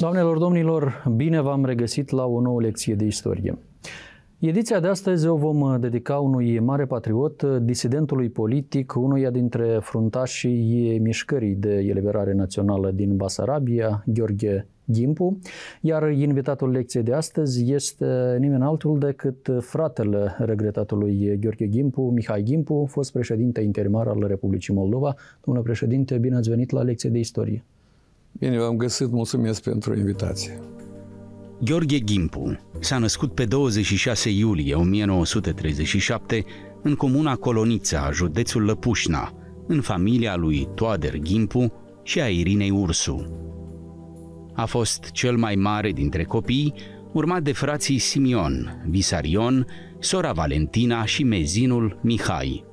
Doamnelor, domnilor, bine v-am regăsit la o nouă lecție de istorie. Ediția de astăzi o vom dedica unui mare patriot, disidentului politic, unuia dintre fruntașii mișcării de eliberare națională din Basarabia, Gheorghe Gimpu, iar invitatul lecției de astăzi este nimeni altul decât fratele regretatului Gheorghe Gimpu, Mihai Gimpu, fost președinte interimar al Republicii Moldova. Domnule președinte, bine ați venit la lecție de istorie. Bine v-am găsit, mulțumesc pentru invitație. Gheorghe Gimpu s-a născut pe 26 iulie 1937 în comuna Colonița, județul Lăpușna, în familia lui Toader Gimpu și a Irinei Ursu. A fost cel mai mare dintre copii, urmat de frații Simion, Visarion, sora Valentina și mezinul Mihai.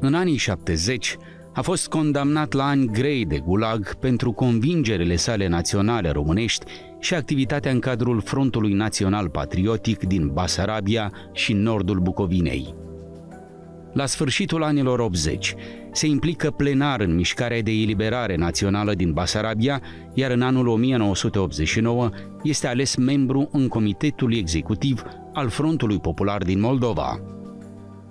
În anii 70, a fost condamnat la ani grei de gulag pentru convingerile sale naționale românești și activitatea în cadrul Frontului Național Patriotic din Basarabia și nordul Bucovinei. La sfârșitul anilor 80, se implică plenar în mișcarea de eliberare națională din Basarabia, iar în anul 1989 este ales membru în Comitetul Executiv al Frontului Popular din Moldova.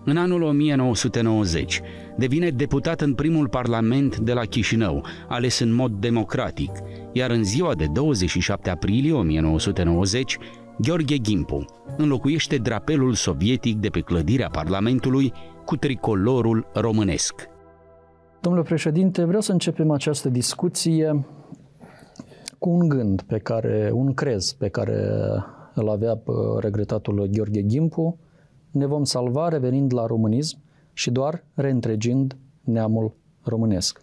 În anul 1990, devine deputat în primul parlament de la Chișinău, ales în mod democratic, iar în ziua de 27 aprilie 1990, Gheorghe Gimpu înlocuiește drapelul sovietic de pe clădirea Parlamentului cu tricolorul românesc. Domnule președinte, vreau să începem această discuție cu un gând pe care, un crez pe care îl avea regretatul Gheorghe Gimpu, ne vom salva revenind la românism și doar reîntregind neamul românesc.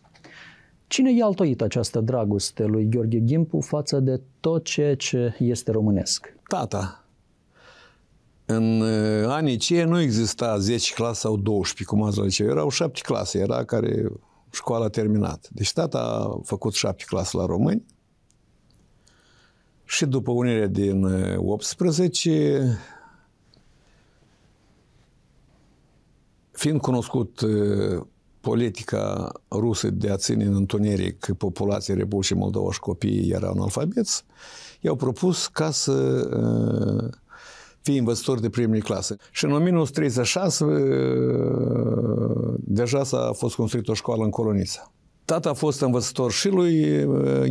Cine i-a altoit această dragoste lui Gheorghe Gimpu față de tot ceea ce este românesc? Tata. În uh, anii ce nu exista 10 clase sau 12, cum ați zis, erau 7 clase, era care școala terminat. Deci tata a făcut 7 clase la români și după unirea din 18 uh, Fiind cunoscut politica rusă de a ține în întuneric populația Republicii Moldova și copiii erau analfabeți, i-au propus ca să fie învățători de primele clase. Și în 1936 deja s-a fost construită o școală în Coloniță. Tata a fost învățător și lui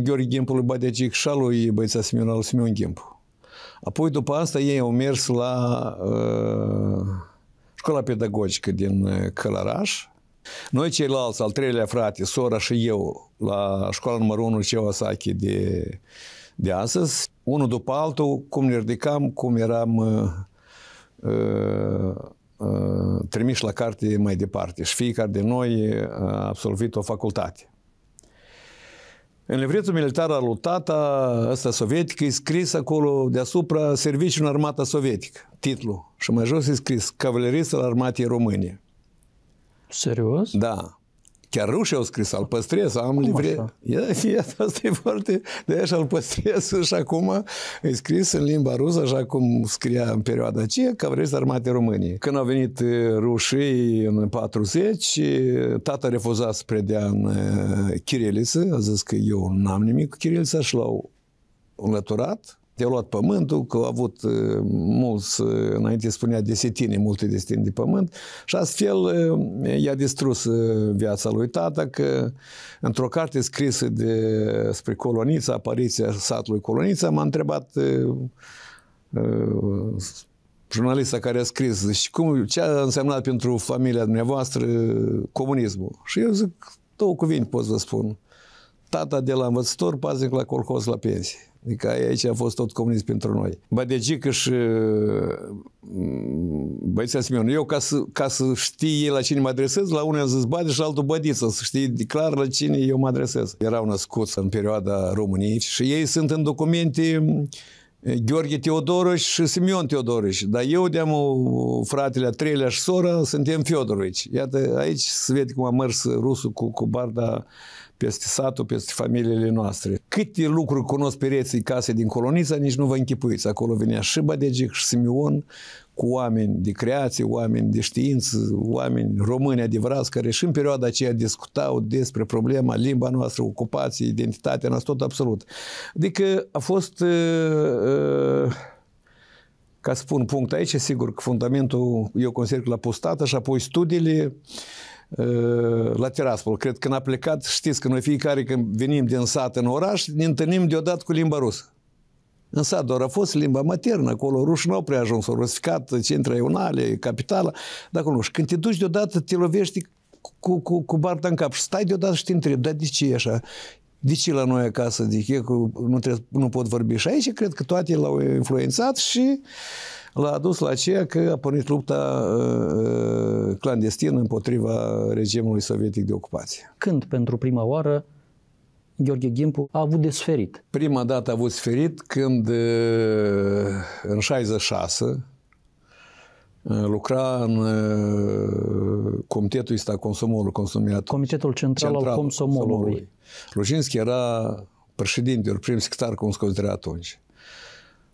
Gheorghe Gimpu, lui Badegic, și al lui Băița Simeon, al Simeon Gimpu. Apoi, după asta, ei au mers la uh, școala pedagogică din Călăraș. Noi ceilalți, al treilea frate, sora și eu, la școala numărul 1 Liceu Asache de, de astăzi, unul după altul, cum ne ridicam, cum eram uh, uh, trimiși la carte mai departe și fiecare de noi a absolvit o facultate. În livretul militar al lui tata, ăsta sovietic, e scris acolo deasupra serviciu în armata sovietică, titlu. Și mai jos e scris al Armatei Române. Serios? Da. Chiar rău și-au scris, al păstrez, am livre. Iată, ia, asta e foarte... De aia și-al păstrez și acum e scris în limba rusă, așa cum scria în perioada aceea, că vreți armate României. Când au venit rușii în 40, tata refuza să predea în chiriliță, a zis că eu n-am nimic cu chirilița și l-au înlăturat, te-a luat pământul, că au avut uh, mulți, uh, înainte spunea desetine, multe destini de pământ și astfel uh, i-a distrus viața lui tata că într-o carte scrisă despre Colonița, apariția satului Colonița, m-a întrebat jurnalista care a scris, și deci cum, ce a însemnat pentru familia dumneavoastră comunismul? Și eu zic, două cuvinte pot să vă spun. Tata de la învățător, paznic la colhoz la pensie. Adică aici a fost tot comunism pentru noi. Badegică și mm, băieța Simeon. Eu ca să, ca să știi la cine mă adresez, la unul am zis bă, și altul bădiță, să știi clar la cine eu mă adresez. Erau născuți în perioada României și ei sunt în documente mm, Gheorghe Teodoroș și Simeon Teodoroș. Dar eu de-am fratele a treilea și sora, suntem Fiodorovici. Iată, aici se vede cum a mers rusul cu, cu barda peste satul, peste familiile noastre. Câte lucruri cunosc pereții case din Colonița, nici nu vă închipuiți. Acolo venea și Bădegic și Simion cu oameni de creație, oameni de știință, oameni români adevărați care și în perioada aceea discutau despre problema limba noastră, ocupație, identitatea noastră, tot absolut. Adică a fost uh, uh, ca să spun, punct aici, sigur că fundamentul eu consider că l-a postat și apoi studiile Ă, la Tiraspol. Cred că n-a plecat, știți că noi fiecare când venim din sat în oraș, ne întâlnim deodată cu limba rusă. În sat doar a fost limba maternă, acolo ruși nu au prea ajuns, au rusificat centraionale, capitala, dacă nu. Și când te duci deodată, te lovești cu, cu, cu barta în cap și stai deodată și te întrebi, dar de ce e așa? De ce la noi acasă? Zic, eu nu, trebuie, nu pot vorbi. Și aici cred că toate l-au influențat și uh, l-a adus la ceea că a pornit lupta uh, uh, clandestină împotriva regimului sovietic de ocupație. Când pentru prima oară Gheorghe Ghimpu a avut de suferit? Prima dată a avut suferit când uh, în 66 lucra în Comitetul Ista Consomolul Consumiat. Comitetul Central, Central al Consomolului. Rușinski era președinte, prim secretar, cum se considera atunci.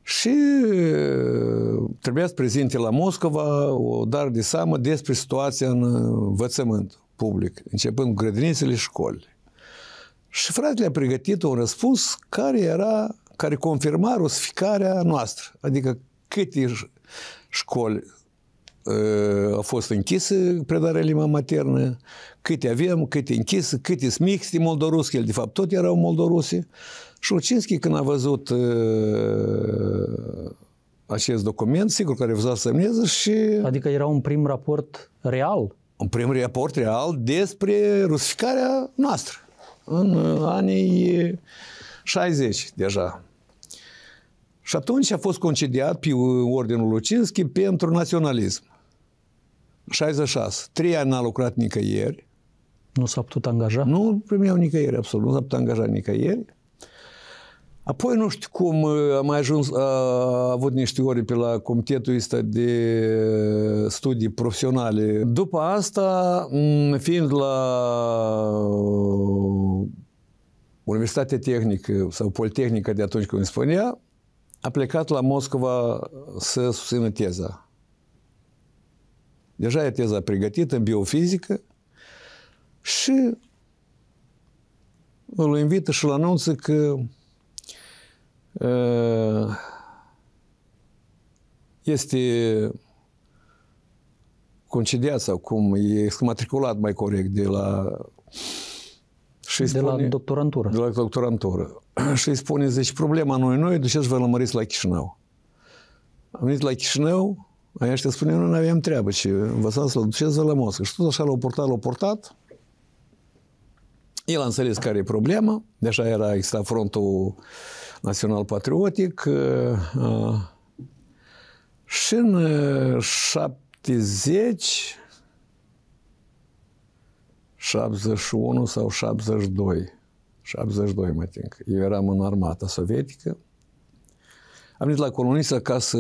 Și uh, trebuia să prezinte la Moscova o dar de seamă despre situația în învățământ public, începând cu grădinițele și școli. Și fratele a pregătit un răspuns care era, care confirma rusificarea noastră, adică câte școli uh, au fost închise predarea limba maternă, câte avem, câte închise, câte sunt mixte el de fapt tot erau moldoruse, Șurcinski, când a văzut uh, acest document, sigur că a refuzat să semneze și... Adică era un prim raport real? Un prim raport real despre rusificarea noastră în anii 60 deja. Și atunci a fost concediat pe ordinul Lucinski pentru naționalism. 66. Trei ani n-a lucrat nicăieri. Nu s-a putut angaja? Nu primeau nicăieri, absolut. Nu s-a putut angaja nicăieri. Apoi nu știu cum uh, am mai ajuns, uh, a avut niște ori pe la comitetul ăsta de studii profesionale. După asta, fiind la uh, Universitatea Tehnică sau Politehnică de atunci cum îmi spunea, a plecat la Moscova să susțină teza. Deja e teza pregătită în biofizică și îl invită și îl anunță că Eh, este concediat sau cum e exmatriculat mai corect de la și de spune, la doctorantură. De la doctorantură. și îi spune, zici, problema noi, noi, de ce vă lămăriți la Chișinău? Am venit la Chișinău, aia ăștia spune, nu aveam treabă, și să la duceți la Mosca. Și tot așa l-au portat, l-au portat. El a înțeles care e problema, de așa era, exista frontul uh, național-patriotic uh, uh, și în 70, uh, 71 sau 72, 72 mă tinc eu eram în armata sovietică, am venit la colonistă ca să...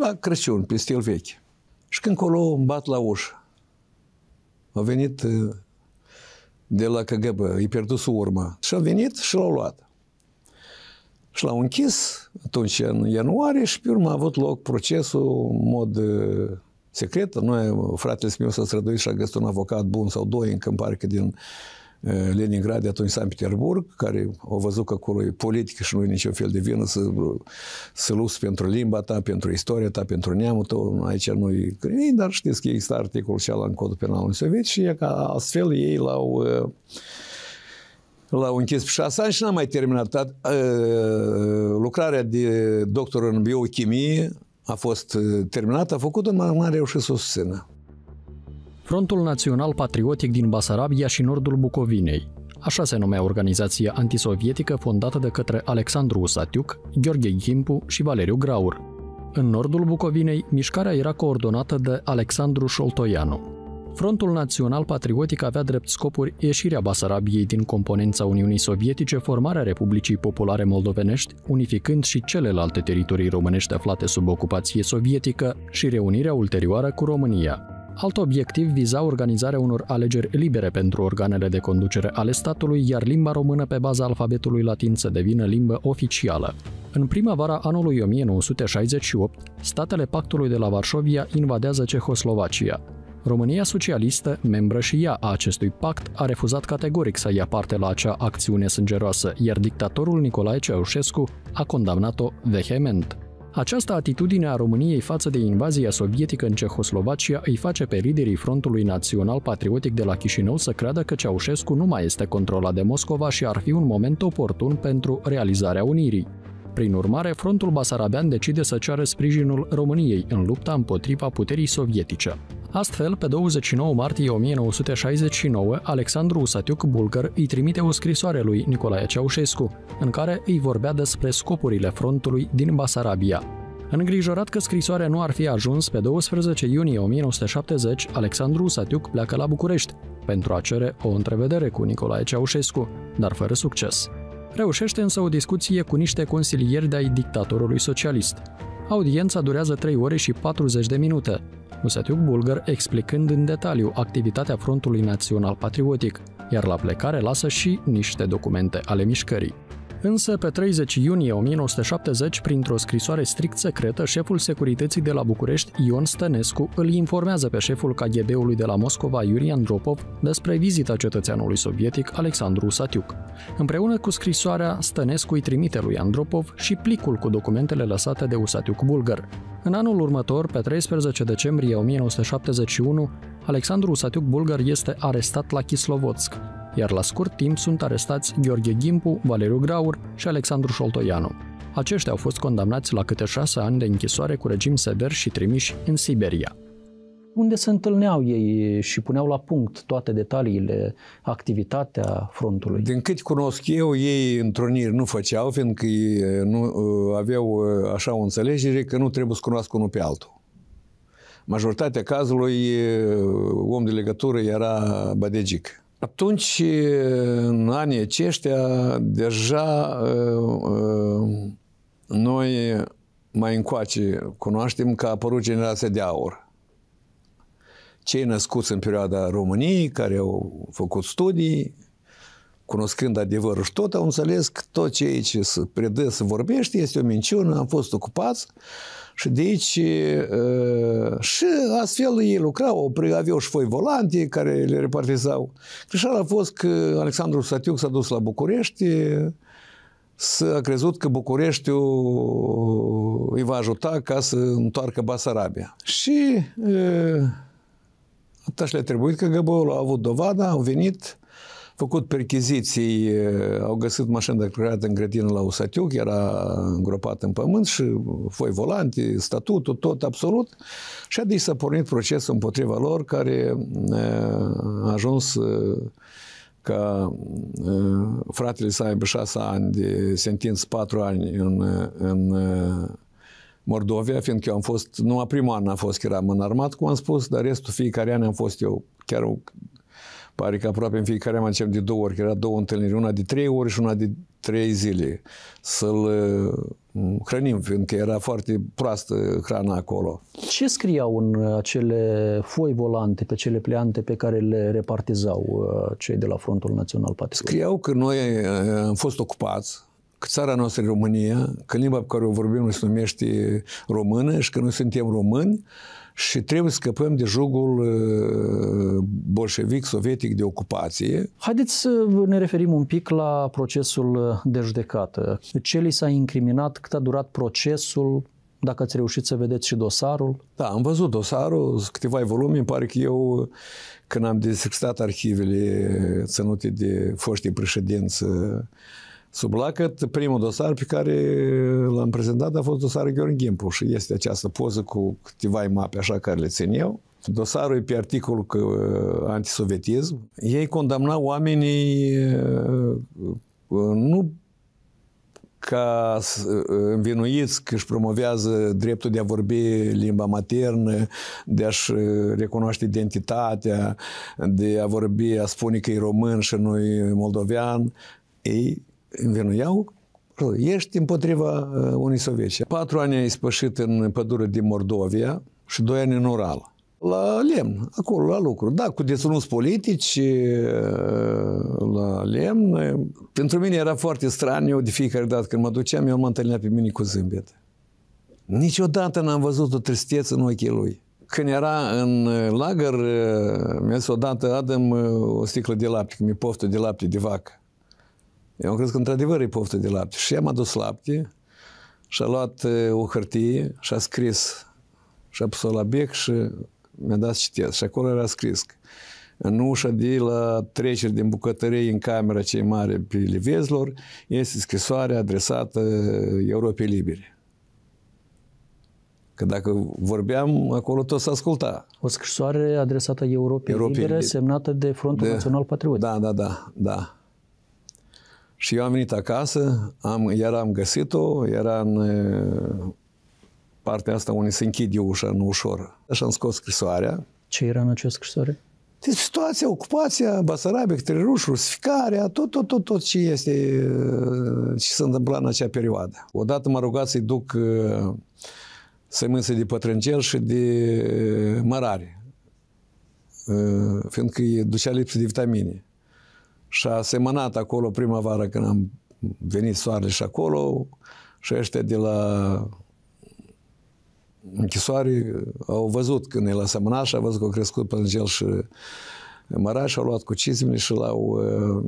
la Crăciun, pe stil vechi. Și când colo îmi bat la ușă. A venit de la KGB, i-a pierdut urma. Și a venit și l au luat și l-au închis atunci în ianuarie și pe urmă a avut loc procesul în mod secret. Noi, fratele meu s-a străduit și a găsit un avocat bun sau doi încă în parcă din Leningrad, de atunci San Petersburg, care au văzut că acolo e politică și nu e niciun fel de vină să, să lupți pentru limba ta, pentru istoria ta, pentru neamul tău, aici nu e dar știți că există articolul și în codul penal în Soviet și e ca astfel ei l-au uh, L-au închis pe șase ani și n-am mai terminat. Uh, lucrarea de doctor în biochimie a fost ă, terminată, a făcut-o, dar n-a reușit să o susțină. Frontul Național Patriotic din Basarabia și nordul Bucovinei. Așa se numea organizația antisovietică fondată de către Alexandru Usatiuc, Gheorghe Ghimpu și Valeriu Graur. În nordul Bucovinei, mișcarea era coordonată de Alexandru Șoltoianu, Frontul Național Patriotic avea drept scopuri ieșirea Basarabiei din componența Uniunii Sovietice, formarea Republicii Populare Moldovenești, unificând și celelalte teritorii românești aflate sub ocupație sovietică și reunirea ulterioară cu România. Alt obiectiv viza organizarea unor alegeri libere pentru organele de conducere ale statului, iar limba română pe baza alfabetului latin să devină limbă oficială. În primăvara anului 1968, statele Pactului de la Varșovia invadează Cehoslovacia. România Socialistă, membră și ea a acestui pact, a refuzat categoric să ia parte la acea acțiune sângeroasă, iar dictatorul Nicolae Ceaușescu a condamnat-o vehement. Această atitudine a României față de invazia sovietică în Cehoslovacia îi face pe liderii Frontului Național Patriotic de la Chișinău să creadă că Ceaușescu nu mai este controlat de Moscova și ar fi un moment oportun pentru realizarea unirii. Prin urmare, frontul basarabean decide să ceară sprijinul României în lupta împotriva puterii sovietice. Astfel, pe 29 martie 1969, Alexandru Usatiuc Bulgar îi trimite o scrisoare lui Nicolae Ceaușescu, în care îi vorbea despre scopurile frontului din Basarabia. Îngrijorat că scrisoarea nu ar fi ajuns, pe 12 iunie 1970, Alexandru Usatiuc pleacă la București pentru a cere o întrevedere cu Nicolae Ceaușescu, dar fără succes. Reușește însă o discuție cu niște consilieri de-ai dictatorului socialist. Audiența durează 3 ore și 40 de minute, Musatiuc Bulgar explicând în detaliu activitatea Frontului Național Patriotic, iar la plecare lasă și niște documente ale mișcării. Însă, pe 30 iunie 1970, printr-o scrisoare strict secretă, șeful securității de la București, Ion Stănescu, îl informează pe șeful KGB-ului de la Moscova, Yuri Andropov, despre vizita cetățeanului sovietic Alexandru Satiuc. Împreună cu scrisoarea, Stănescu îi trimite lui Andropov și plicul cu documentele lăsate de Usatiuc Bulgar. În anul următor, pe 13 decembrie 1971, Alexandru Usatiuc Bulgar este arestat la Kislovodsk, iar la scurt timp sunt arestați Gheorghe Gimpu, Valeriu Graur și Alexandru Șoltoianu. Aceștia au fost condamnați la câte șase ani de închisoare cu regim sever și trimiși în Siberia. Unde se întâlneau ei și puneau la punct toate detaliile, activitatea frontului? Din cât cunosc eu, ei întruniri nu făceau, fiindcă nu aveau așa o înțelegere că nu trebuie să cunoască unul pe altul majoritatea cazului om de legătură era Badegic. Atunci, în anii aceștia, deja noi mai încoace cunoaștem că a apărut generația de aur. Cei născuți în perioada României, care au făcut studii, cunoscând adevărul și tot, au înțeles că tot ce aici se predă, se vorbește, este o minciună, am fost ocupați, și deci și astfel ei lucrau, aveau și foi volante care le repartizau. Greșeala a fost că Alexandru Satiuc s-a dus la București să a crezut că Bucureștiul îi va ajuta ca să întoarcă Basarabia. Și și le-a trebuit că Găbăul a avut dovada, au venit făcut percheziții, eh, au găsit de declarate în grădină la Usatiuc, era îngropat în pământ și foi volante, statutul, tot absolut. Și adică s-a pornit procesul împotriva lor care eh, a ajuns eh, ca fratele să aibă șase ani de sentință, patru ani în, în Mordovia, fiindcă eu am fost, numai primul an am fost chiar în armat, cum am spus, dar restul fiecare an am fost eu chiar Pare că aproape în fiecare mai de două ori, că era două întâlniri, una de trei ori și una de trei zile. Să-l uh, hrănim, fiindcă era foarte proastă hrana acolo. Ce scriau în uh, acele foi volante, pe cele pleante pe care le repartizau uh, cei de la Frontul Național Patriotic? Scriau că noi am fost ocupați, că țara noastră e România, că limba pe care o vorbim se numește română și că noi suntem români și trebuie să scăpăm de jugul ă, bolșevic, sovietic, de ocupație. Haideți să ne referim un pic la procesul de judecată. Ce li s-a incriminat, cât a durat procesul, dacă ați reușit să vedeți și dosarul. Da, am văzut dosarul, câteva volume, îmi pare că eu, când am desextat arhivele ținute de foștii președinți Sub lacăt, primul dosar pe care l-am prezentat a fost dosarul Gheorghe Gimpu și este această poză cu câteva mape așa care le țin eu. Dosarul e pe articolul că, uh, antisovietism. Ei condamnau oamenii uh, nu ca uh, învinuiți că își promovează dreptul de a vorbi limba maternă, de a-și recunoaște identitatea, de a vorbi, a spune că e român și nu e moldovean. Ei învenuiau ești împotriva uh, unii sovietice. Patru ani ai spășit în pădure din Mordovia și doi ani în Ural. La lemn, acolo, la lucru. Da, cu desunuți politici, uh, la lemn. Pentru mine era foarte straniu de fiecare dată când mă duceam, eu mă întâlnea pe mine cu zâmbet. Niciodată n-am văzut o tristețe în ochii lui. Când era în uh, lagăr, mi-a zis odată, adă o sticlă de lapte, mi poftă de lapte de vacă. Eu am crezut că într-adevăr e poftă de lapte. Și am adus lapte și a luat o hârtie și a scris și a pus-o la bec și mi-a dat să citesc. Și acolo era scris în ușa de la treceri din bucătărie în camera cei mari pe Livezlor este scrisoarea adresată Europei Libere. Că dacă vorbeam, acolo tot s asculta. O scrisoare adresată Europei, Europei Libere, semnată de Frontul de, Național Patriotic. Da, da, da, da. Și eu am venit acasă, am, iar am găsit-o, era în partea asta unde se închide ușa, nu ușor. Așa am scos scrisoarea. Ce era în această scrisoare? Deci situația, ocupația, Basarabia, Cătărinuș, rusificarea, tot, tot, tot, tot ce este, ce se a în acea perioadă. Odată m-a rugat să-i duc sămânțe de pătrâncel și de mărare, fiindcă îi ducea lipsă de vitamine și a semănat acolo primăvară când am venit soarele și acolo și ăștia de la închisoare au văzut când el a semănat și au văzut că a crescut până gel și Măraș au luat cu cizmele și l-au uh,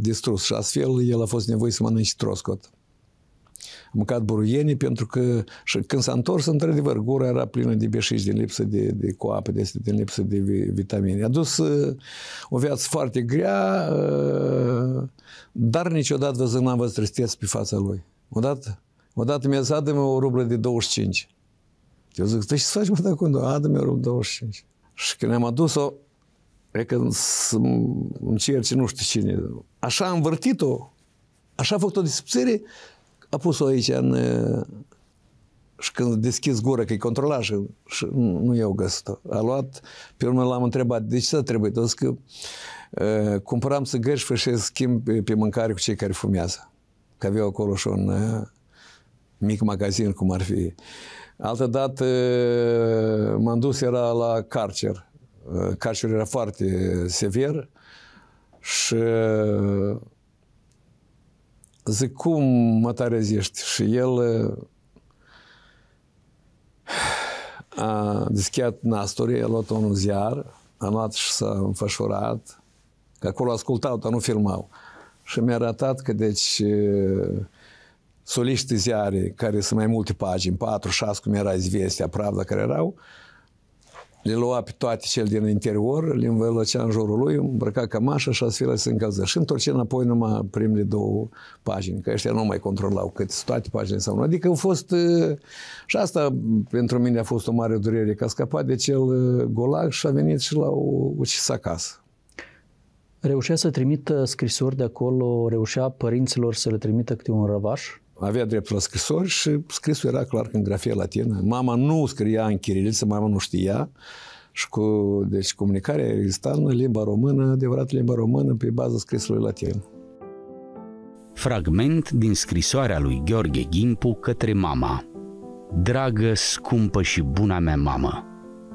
distrus și astfel el a fost nevoit să mănânce troscot mâncat buruieni pentru că și când s-a întors, într-adevăr, gura era plină de beșici, din lipsă de, de coapă, de, din lipsă de vitamine. A dus uh, o viață foarte grea, uh, dar niciodată văzând n-am văzut tristețe pe fața lui. Odată, odată mi-a zis, mi o rublă de 25. Eu zic, tu deci ce să faci, mă, de acum? adă o rublă de 25. Și când am adus-o, e că încerce nu știu cine. Așa am învârtit-o, așa a făcut-o de subțire, a pus-o aici în... Și când deschis gură că i controla și, și nu eu găsit-o. A luat, pe urmă l-am întrebat, de ce s-a trebuit? A zis că uh, cumpăram țigări și schimb pe, pe mâncare cu cei care fumează. Că aveau acolo și un uh, mic magazin, cum ar fi. Altă dată uh, m-am dus, era la carcer. Carcerul era foarte sever și Zic, cum mă tarezești? Și el uh, a deschiat nasturile, a luat un ziar, a luat și s-a înfășurat, că acolo ascultau, dar nu filmau. Și mi-a arătat că, deci, uh, soliști ziare, care sunt mai multe pagini, 4-6, cum era Izvestia, Pravda, care erau, le lua pe toate cele din interior, le învălăcea în jurul lui, îmbrăca cămașa și astfel se încălză. Și întorcea înapoi numai primele două pagini, că ăștia nu mai controlau cât toate paginile sau nu. Adică a fost, uh, și asta pentru mine a fost o mare durere, că a scăpat de cel uh, golac și a venit și l-au ucis acasă. Reușea să trimită scrisori de acolo, reușea părinților să le trimită câte un răvaș? avea drept la scrisori și scrisul era clar că în grafie latină. Mama nu scria în chiriliță, mama nu știa. Și cu, deci comunicarea exista în limba română, adevărat limba română, pe baza scrisului latin. Fragment din scrisoarea lui Gheorghe Gimpu către mama. Dragă, scumpă și buna mea mamă,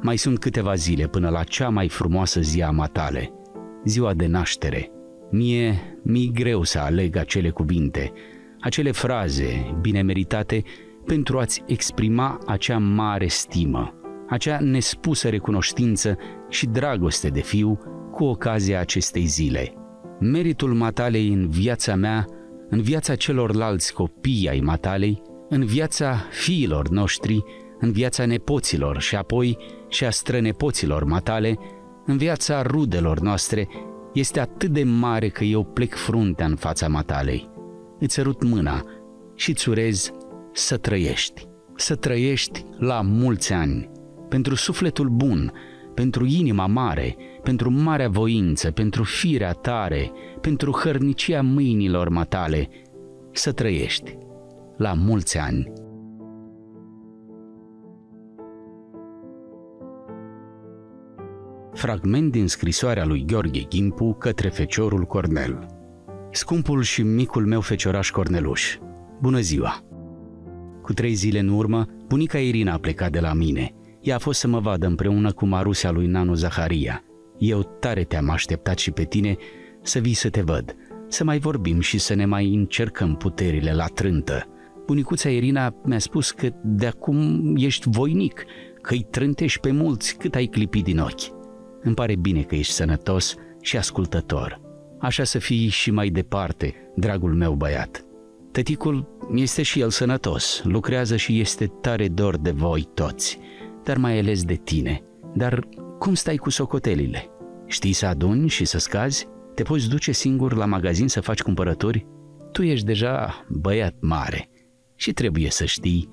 mai sunt câteva zile până la cea mai frumoasă zi a matale, ziua de naștere. Mie, mi-e greu să aleg acele cuvinte – acele fraze bine meritate pentru a-ți exprima acea mare stimă, acea nespusă recunoștință și dragoste de fiu cu ocazia acestei zile. Meritul matalei în viața mea, în viața celorlalți copii ai matalei, în viața fiilor noștri, în viața nepoților și apoi și a strănepoților matale, în viața rudelor noastre, este atât de mare că eu plec fruntea în fața matalei îți sărut mâna și îți urez să trăiești. Să trăiești la mulți ani, pentru sufletul bun, pentru inima mare, pentru marea voință, pentru firea tare, pentru hărnicia mâinilor matale, să trăiești la mulți ani. Fragment din scrisoarea lui Gheorghe Gimpu către feciorul Cornel scumpul și micul meu fecioraș Corneluș. Bună ziua! Cu trei zile în urmă, bunica Irina a plecat de la mine. Ea a fost să mă vadă împreună cu marusia lui Nanu Zaharia. Eu tare te-am așteptat și pe tine să vii să te văd, să mai vorbim și să ne mai încercăm puterile la trântă. Bunicuța Irina mi-a spus că de acum ești voinic, că îi trântești pe mulți cât ai clipit din ochi. Îmi pare bine că ești sănătos și ascultător – așa să fii și mai departe, dragul meu băiat. Tăticul este și el sănătos, lucrează și este tare dor de voi toți, dar mai ales de tine. Dar cum stai cu socotelile? Știi să aduni și să scazi? Te poți duce singur la magazin să faci cumpărături? Tu ești deja băiat mare și trebuie să știi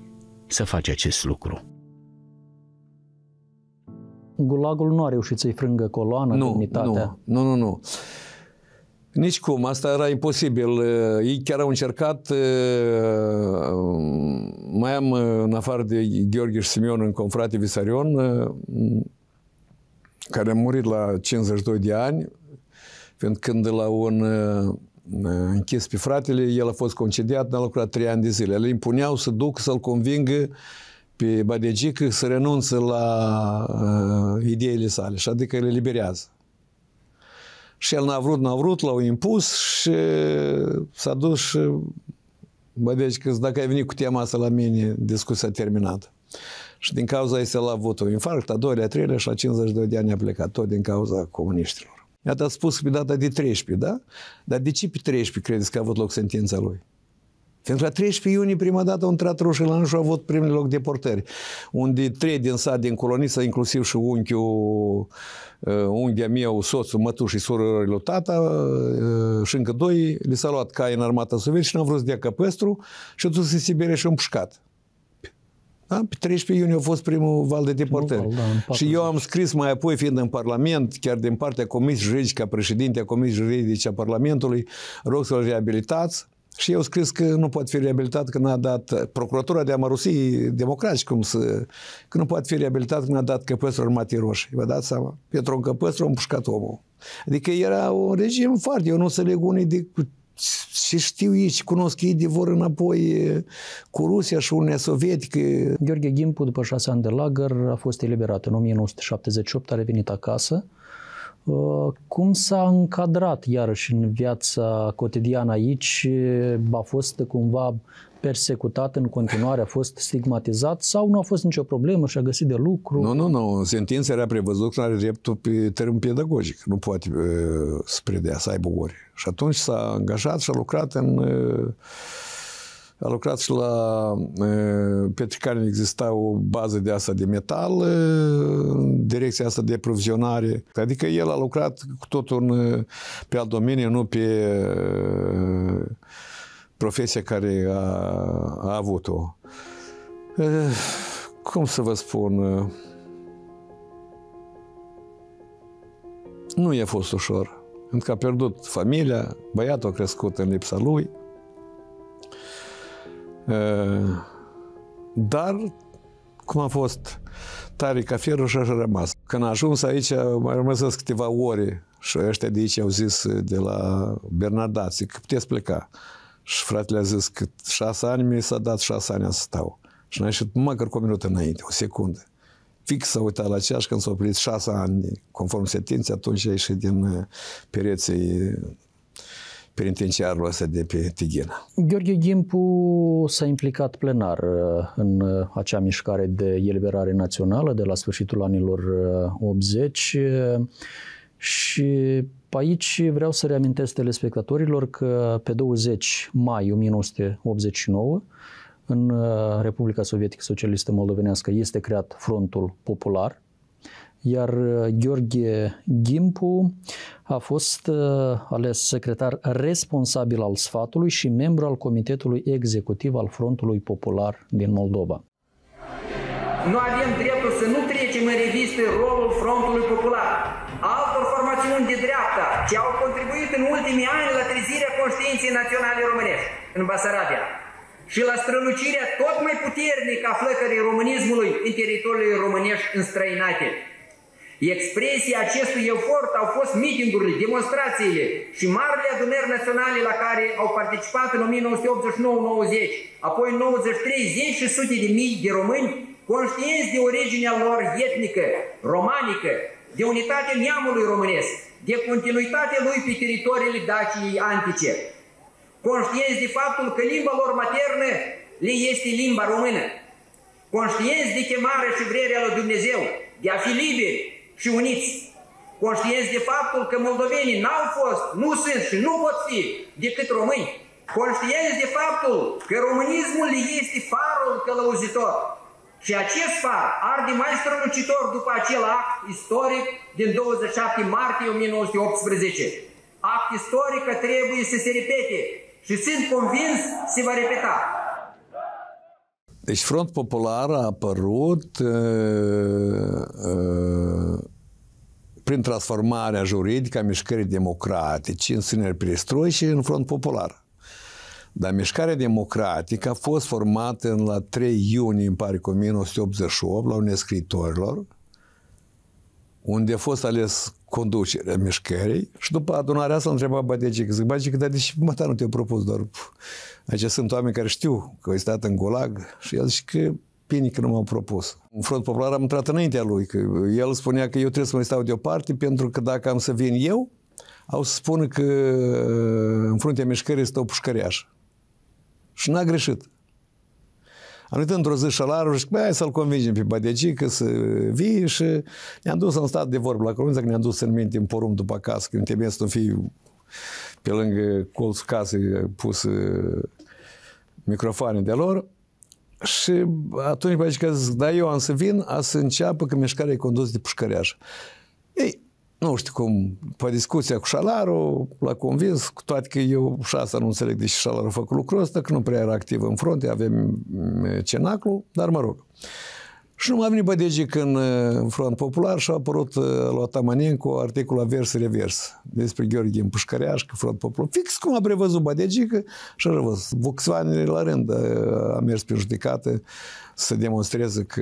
să faci acest lucru. Gulagul nu a reușit să-i frângă coloana, nu, demnitatea. Nu, nu, nu. nu. Nici cum, asta era imposibil. Eh, ei chiar au încercat, eh, mai am eh, în afară de Gheorghe și Simeon în confrate Visarion, care a murit la 52 de ani, pentru când la un închis pe fratele, el a fost concediat, n-a lucrat 3 ani de zile. Le impuneau să duc să-l convingă pe Badegică să renunță la uh, ideile sale și adică le liberează. Și el n-a vrut, n-a vrut, l-au impus și s-a dus și... Bă, deci că dacă ai venit cu tema asta la mine, discuția terminată. Și din cauza ei s-a avut un infarct, a doilea, a treilea și la 52 de ani a plecat, tot din cauza comuniștilor. Iată, a spus pe data de 13, da? Dar de ce pe 13 credeți că a avut loc sentința lui? Pentru că la 13 iunie, prima dată, un intrat rușii la și au avut primul loc portări. unde trei din sat, din coloniță, inclusiv și unchiul, uh, unghia mea, soțul, mătușii, sororilor, lui tata, uh, și încă doi, li s-a luat cai în armata sovietică și n-au vrut să dea căpăstru și au dus în Sibire și au împușcat. Da? Pe 13 iunie a fost primul val de deportări. Val, da, și eu am scris mai apoi, fiind în Parlament, chiar din partea Comisiei Juridice, ca președinte a Comisiei Juridice a Parlamentului, rog să-l reabilitați, și eu scris că nu pot fi reabilitat când a dat procuratura de amărusii democrați, cum să... Că nu pot fi reabilitat când a dat în armatii roșii. Vă dați seama? Pentru un căpăstru a împușcat omul. Adică era un regim foarte... Eu nu se leg unii de și știu ei și cunosc ei de vor înapoi cu Rusia și Uniunea Sovietică. Gheorghe Gimpu, după șase ani de lagăr, a fost eliberat. În 1978 a revenit acasă Uh, cum s-a încadrat iarăși în viața cotidiană aici? Uh, a fost cumva persecutat în continuare, a fost stigmatizat sau nu a fost nicio problemă și a găsit de lucru? Nu, nu, nu. Sentința era prevăzut că are dreptul pe termen pedagogic. Nu poate uh, să predea, să aibă ori. Și atunci s-a angajat și a lucrat în uh, a lucrat și la Petricani exista o bază de asta de metal, direcția asta de aprovizionare. Adică el a lucrat cu totul în, pe alt domeniu, nu pe profesia care a, a avut-o. Cum să vă spun? Nu i-a fost ușor, pentru că a pierdut familia, băiatul a crescut în lipsa lui, Ă, dar, cum a fost tare ca fierul și așa rămas. Când a ajuns aici, mai rămăsesc câteva ore și ăștia de aici au zis de la Bernardații că puteți pleca. Și fratele a zis că șase ani mi s-a dat, șase ani să stau. Și n-a ieșit măcar cu o minută înainte, o secundă. Fix s-a uitat la ceași când s-a oprit șase ani, conform sentinței, atunci a ieșit din uh, pereții penitenciarul ăsta de pe Tighina. Gheorghe Gimpu s-a implicat plenar uh, în uh, acea mișcare de eliberare națională de la sfârșitul anilor 80 uh, și aici vreau să reamintesc telespectatorilor că pe 20 mai 1989 în Republica Sovietică Socialistă Moldovenească este creat Frontul Popular, iar uh, Gheorghe Gimpu a fost uh, ales secretar responsabil al sfatului și membru al Comitetului Executiv al Frontului Popular din Moldova. Nu avem dreptul să nu trecem în revistă rolul Frontului Popular, altor formațiuni de dreapta, ce au contribuit în ultimii ani la trezirea conștiinței naționale românești în Basarabia și la strălucirea tot mai puternică a flăcării românismului în teritoriile românești înstrăinate. Expresia acestui efort au fost mitingurile, demonstrațiile și marile adunări naționale la care au participat în 1989-90, apoi în 93 zeci și sute de mii de români conștienți de originea lor etnică, romanică, de unitatea neamului românesc, de continuitatea lui pe teritoriile Daciei antice, conștienți de faptul că limba lor maternă le este limba română, conștienți de chemarea și vrerea lui Dumnezeu de a fi liberi și uniți, conștienți de faptul că moldovenii n-au fost, nu sunt și nu pot fi decât români, conștienți de faptul că românismul le este farul călăuzitor și acest far arde mai strălucitor după acel act istoric din 27 martie 1918. Act istoric că trebuie să se repete și sunt convins se va repeta. Deci Front Popular a apărut uh, uh, prin transformarea juridică a mișcării democratice în Sânări perestroi și în Front Popular. Dar mișcarea democratică a fost formată în la 3 iunie, în pare cum, 1988, la un scriitorilor, unde a fost ales conducerea mișcării și după adunarea asta întrebat Badecic, zic, Badecic, dar de ce mă, nu te-a propus doar? Aici sunt oameni care știu că ai stat în gulag și el zice că bine că nu m au propus. În Front Popular am intrat înaintea lui, că el spunea că eu trebuie să mă stau deoparte pentru că dacă am să vin eu, au să spună că în fruntea mișcării stă o pușcăreașă. Și n-a greșit. Am venit într-o zi șalarul și hai să-l convingem pe că să vii și ne-am dus în stat de vorbă la Corunța, că ne-am dus în minte în porum după casă, când te să nu pe lângă colțul casei pus uh, microfoane de lor. Și atunci Badecică că zic, da, eu am să vin, a să înceapă că mișcarea e condusă de pușcăreaș. Ei, nu știu cum, pe discuția cu șalarul, l-a convins, cu toate că eu și asta nu înțeleg de ce șalarul a făcut lucrul ăsta, că nu prea era activ în front, avem mm, cenaclu, dar mă rog. Și nu m-a venit bădegii când uh, în Front Popular și-a apărut uh, la cu articolul avers-revers despre Gheorghe Împușcăreaș, că Front Popular, fix cum a prevăzut bădegii, și-a răvăzut. Vuxvanile la rând uh, a mers pe judecată să demonstreze că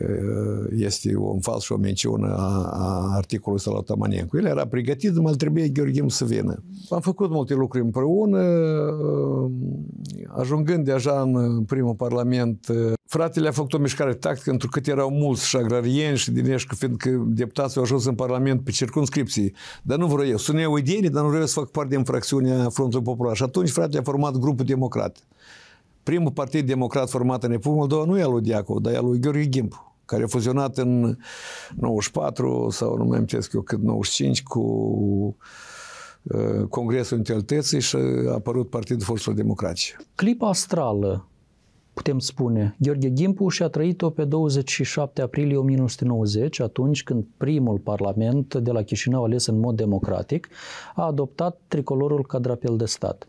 uh, este un fals și o minciună a, a articolului său la Tamanencu. El era pregătit, mă trebuie Gheorghim să vină. Am făcut multe lucruri împreună, uh, ajungând deja în primul parlament, uh, fratele a făcut o mișcare tactică, pentru că erau mulți și agrarieni și din ești, fiindcă deputații au ajuns în parlament pe circunscripții, dar nu vreau eu. Sunt eu idei, dar nu vreau să fac parte din fracțiunea Frontului Popular. Și atunci fratele a format grupul democrat primul partid democrat format în Republica Moldova nu e al lui Diacov, dar e al lui Gheorghe Gimpu care a fuzionat în 94 sau nu mai amintesc eu cât, 95 cu uh, Congresul Intealității și a apărut Partidul Forțelor Democratice. Clipa astrală, putem spune, Gheorghe Gimpu și-a trăit-o pe 27 aprilie 1990, atunci când primul parlament de la Chișinău ales în mod democratic a adoptat tricolorul ca drapel de stat –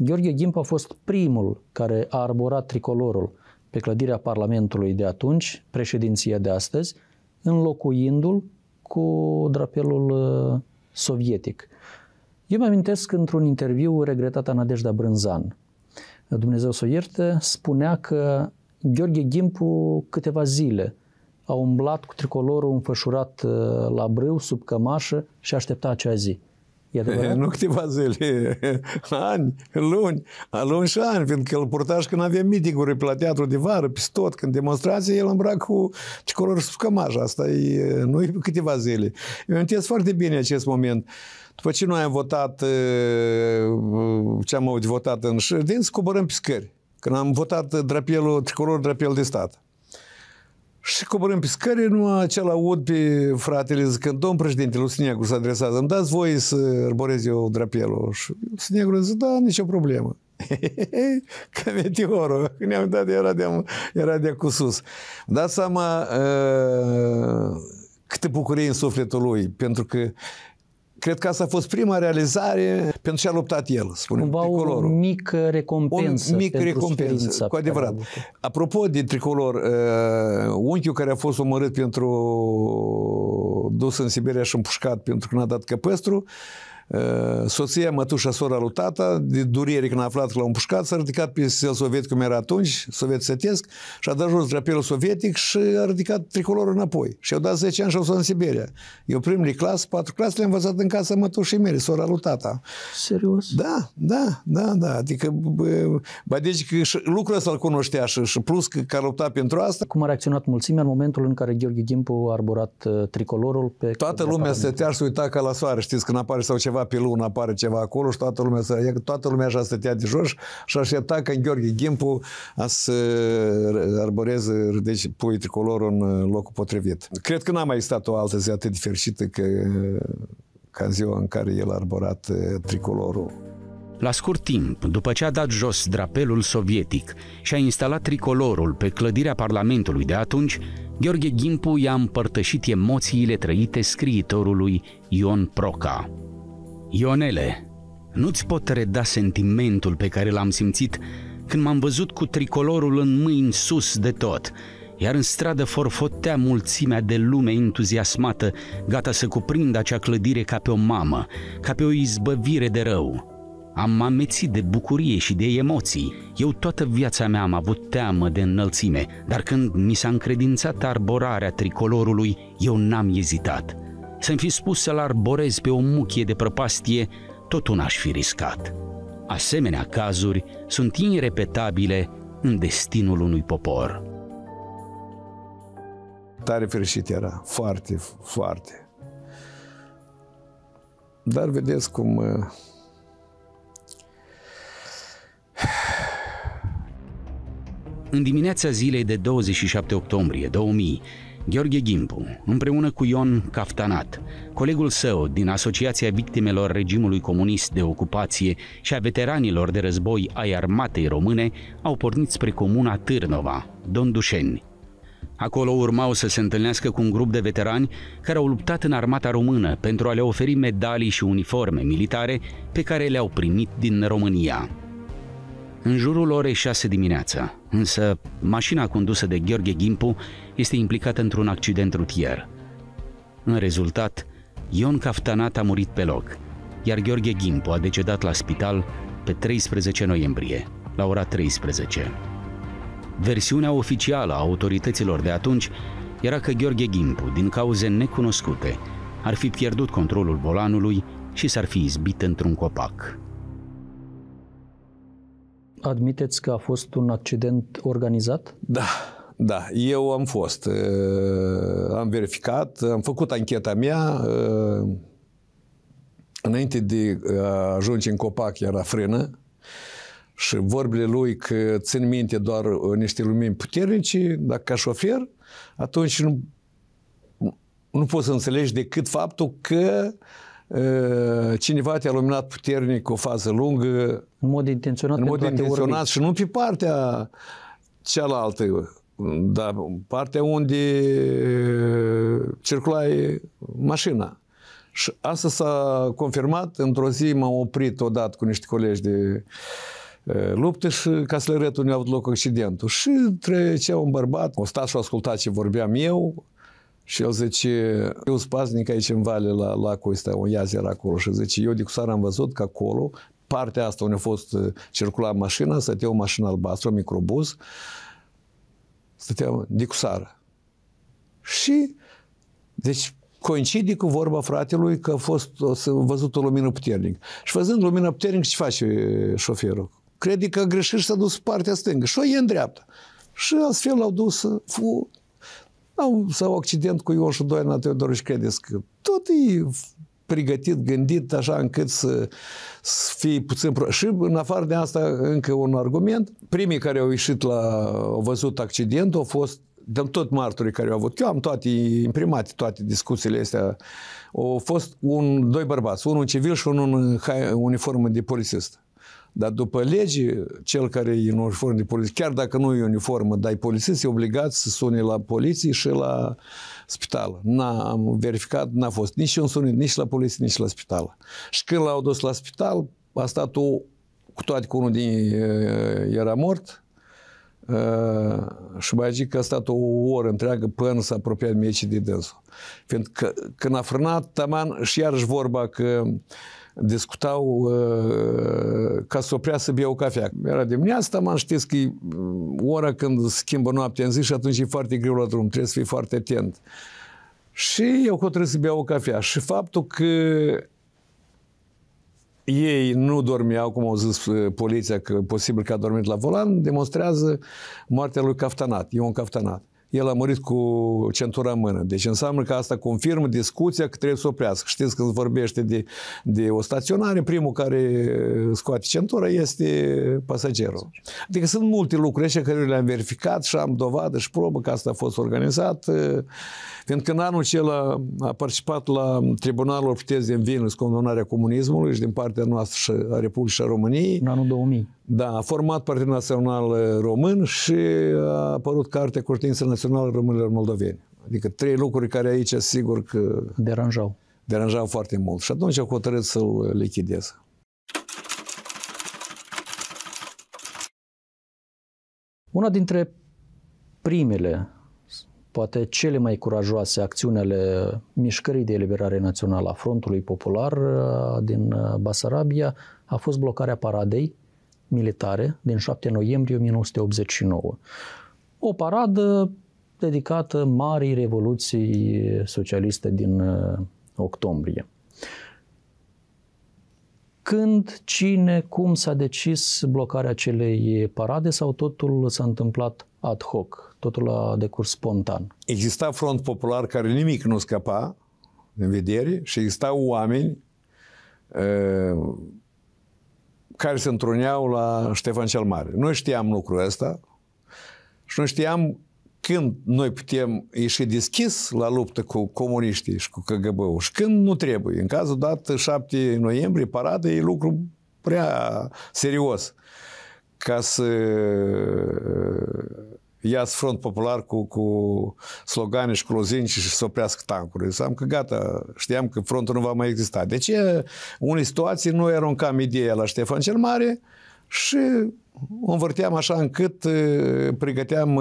Gheorghe Gimp a fost primul care a arborat tricolorul pe clădirea Parlamentului de atunci, președinția de astăzi, înlocuindu-l cu drapelul uh, sovietic. Eu mă amintesc într-un interviu a Nadejda Brânzan, Dumnezeu să o ierte, spunea că Gheorghe Gimpu câteva zile a umblat cu tricolorul înfășurat uh, la brâu, sub cămașă și aștepta acea zi. Nu câteva zile, ani, luni, luni și ani, fiindcă îl purta și când avem mitinguri pe la teatru de vară, pe tot, când demonstrație, el îmbra cu tricolorul sub cămașa. Asta e, nu e câteva zile. Eu îmi foarte bine acest moment. După ce noi am votat ce am votat în ședință, coborăm pe scări. Când am votat drapelul, tricolor drapel de stat. Și coborâm pe scări, nu acela aud pe fratele zicând, domn președinte, lui Sinegru se adresează, îmi dați voie să arborez eu drapelul. Și Sinegru zice, da, nicio problemă. Că meteorul, ne-am dat, era de, era de cu sus. Dați seama uh, câte bucurie în sufletul lui, pentru că Cred că asta a fost prima realizare pentru ce a luptat el, spune Cumva tricolorul. o mică recompensă. O mică recompensă, cu adevărat. Apropo de tricolor, uh, unchiul care a fost omorât pentru dus în Siberia și împușcat pentru că n-a dat căpăstru, uh, soția, mătușa, sora lui tata, de durere când a aflat că l-au împușcat, s-a ridicat pe sel sovietic cum era atunci, soviet setesc, și a dat jos drapelul sovietic și a ridicat tricolorul înapoi. Și au dat 10 ani și au în Siberia. Eu primul clas, patru clase le-am învățat în casa mătușii mele, sora lui tata. Serios? Da, da, da, da. Adică, bă, bă deci că și lucrul ăsta îl cunoștea și, și plus că, că a luptat pentru asta. Cum a reacționat mulțimea în momentul în care Gheorghe Gimpu a arborat э, tricolorul pe... Toată lumea stătea și uita ca la soare, știți, când apare sau ceva ceva pe lună, apare ceva acolo și toată lumea, se, toată lumea așa stătea de jos și aștepta în Gheorghe Gimpu a să arboreze deci, pui tricolor în locul potrivit. Cred că n-a mai stat o altă zi atât de fericită că, ca ziua în care el a arborat eh, tricolorul. La scurt timp, după ce a dat jos drapelul sovietic și a instalat tricolorul pe clădirea Parlamentului de atunci, Gheorghe Gimpu i-a împărtășit emoțiile trăite scriitorului Ion Proca. Ionele, nu-ți pot reda sentimentul pe care l-am simțit când m-am văzut cu tricolorul în mâini sus de tot, iar în stradă forfotea mulțimea de lume entuziasmată, gata să cuprindă acea clădire ca pe o mamă, ca pe o izbăvire de rău. Am amețit de bucurie și de emoții. Eu toată viața mea am avut teamă de înălțime, dar când mi s-a încredințat arborarea tricolorului, eu n-am ezitat – să-mi fi spus să-l arborez pe o muchie de prăpastie, tot un aș fi riscat. Asemenea cazuri sunt irepetabile în destinul unui popor. Tare fericit era, foarte, foarte. Dar vedeți cum uh, În dimineața zilei de 27 octombrie 2000, Gheorghe Gimpu, împreună cu Ion Caftanat, colegul său din Asociația Victimelor Regimului Comunist de Ocupație și a Veteranilor de Război ai Armatei Române, au pornit spre comuna Târnova, Dondușeni. Acolo urmau să se întâlnească cu un grup de veterani care au luptat în armata română pentru a le oferi medalii și uniforme militare pe care le-au primit din România în jurul orei 6 dimineața, însă mașina condusă de Gheorghe Gimpu este implicată într-un accident rutier. În rezultat, Ion Caftanat a murit pe loc, iar Gheorghe Gimpu a decedat la spital pe 13 noiembrie, la ora 13. Versiunea oficială a autorităților de atunci era că Gheorghe Gimpu, din cauze necunoscute, ar fi pierdut controlul volanului și s-ar fi izbit într-un copac. Admiteți că a fost un accident organizat? Da, da, eu am fost. Am verificat, am făcut ancheta mea. Înainte de a ajunge în copac era frână și vorbile lui că țin minte doar uh, niște lumini puternice, dacă ca șofer, atunci nu, nu poți să înțelegi decât faptul că uh, Ă, cineva te-a luminat puternic cu o fază lungă. În mod intenționat. În mod intenționat și nu pe partea cealaltă, dar partea unde ă, circulai mașina. Și asta s-a confirmat. Într-o zi m-am oprit odată cu niște colegi de ă, luptă și ca să le arăt unde a avut loc accidentul. Și trecea un bărbat, o stat și ascultat ce vorbeam eu, și el zice, eu spaznic aici în vale la lacul ăsta, un iaz era acolo și zice, eu de cu am văzut că acolo, partea asta unde a fost uh, circula mașina, stătea o mașină albastră, un microbuz, stătea de cusară. Și, deci, coincide cu vorba fratelui că a fost o, văzut o lumină puternică. Și văzând lumină puternică, ce face șoferul? Crede că greșește să a dus partea stângă și o e în dreapta. Și astfel l-au dus uh, fu, sau accident cu Ion și Doina și credeți că tot e pregătit, gândit așa încât să, să fie puțin... Pro... Și în afară de asta încă un argument. Primii care au ieșit la... au văzut accidentul au fost de tot marturii care au avut. Eu am toate imprimate, toate discuțiile astea. Au fost un, doi bărbați, unul civil și unul în uniformă de polițist. Dar după lege, cel care e în uniformă de poliție, chiar dacă nu e uniformă, dar e polițist, e obligat să sune la poliție și la spital. N-a, am verificat, n-a fost nici un sunet, nici la poliție, nici la spital. Și când l-au dus la spital, a stat o, cu toate că unul din era mort, Uh, și că a stat o oră întreagă până s-a apropiat meci de dânsul. Fiindcă când a frânat, taman, și iarăși vorba că uh, discutau uh, ca să oprească să bea o cafea. Era dimineața, mă știți că e mm, ora când schimbă noaptea în zi și atunci e foarte greu la drum, trebuie să fii foarte atent. Și eu hotărâi să beau o cafea. Și faptul că ei nu dormeau, cum au zis uh, poliția, că posibil că a dormit la volan, demonstrează moartea lui Caftanat, Ion Caftanat el a murit cu centura în mână. Deci înseamnă că asta confirmă discuția că trebuie să oprească. Știți, când vorbește de, de o staționare, primul care scoate centura este pasagerul. Adică sunt multe lucruri așa care le-am verificat și am dovadă și probă că asta a fost organizat. Eh, fiindcă în anul acela a participat la Tribunalul Ortez din Vinus condonarea comunismului și din partea noastră și a Republicii României. În anul 2000. Da, a format Partidul Național Român și a apărut cartea Curtință național românilor moldoveni. Adică trei lucruri care aici sigur că... Deranjau. Deranjau foarte mult. Și atunci au hotărât să-l lichidez. Una dintre primele, poate cele mai curajoase acțiuni ale Mișcării de Eliberare Națională a Frontului Popular uh, din uh, Basarabia a fost blocarea paradei militare din 7 noiembrie 1989. O paradă dedicată marii revoluții socialiste din uh, octombrie. Când, cine, cum s-a decis blocarea acelei parade sau totul s-a întâmplat ad hoc, totul a decurs spontan? Exista front popular care nimic nu scăpa în vedere și existau oameni uh, care se întruneau la Ștefan cel Mare. Noi știam lucrul ăsta și noi știam când noi putem ieși deschis la luptă cu comuniștii și cu KGB-ul și când nu trebuie. În cazul dat 7 noiembrie, parada e lucru prea serios ca să uh, iați front popular cu, cu slogane și cu lozinci și să oprească tancurile. Deci să am că gata, știam că frontul nu va mai exista. De deci, ce unei situații noi aruncam ideea la Ștefan cel Mare și o învârteam așa încât pregăteam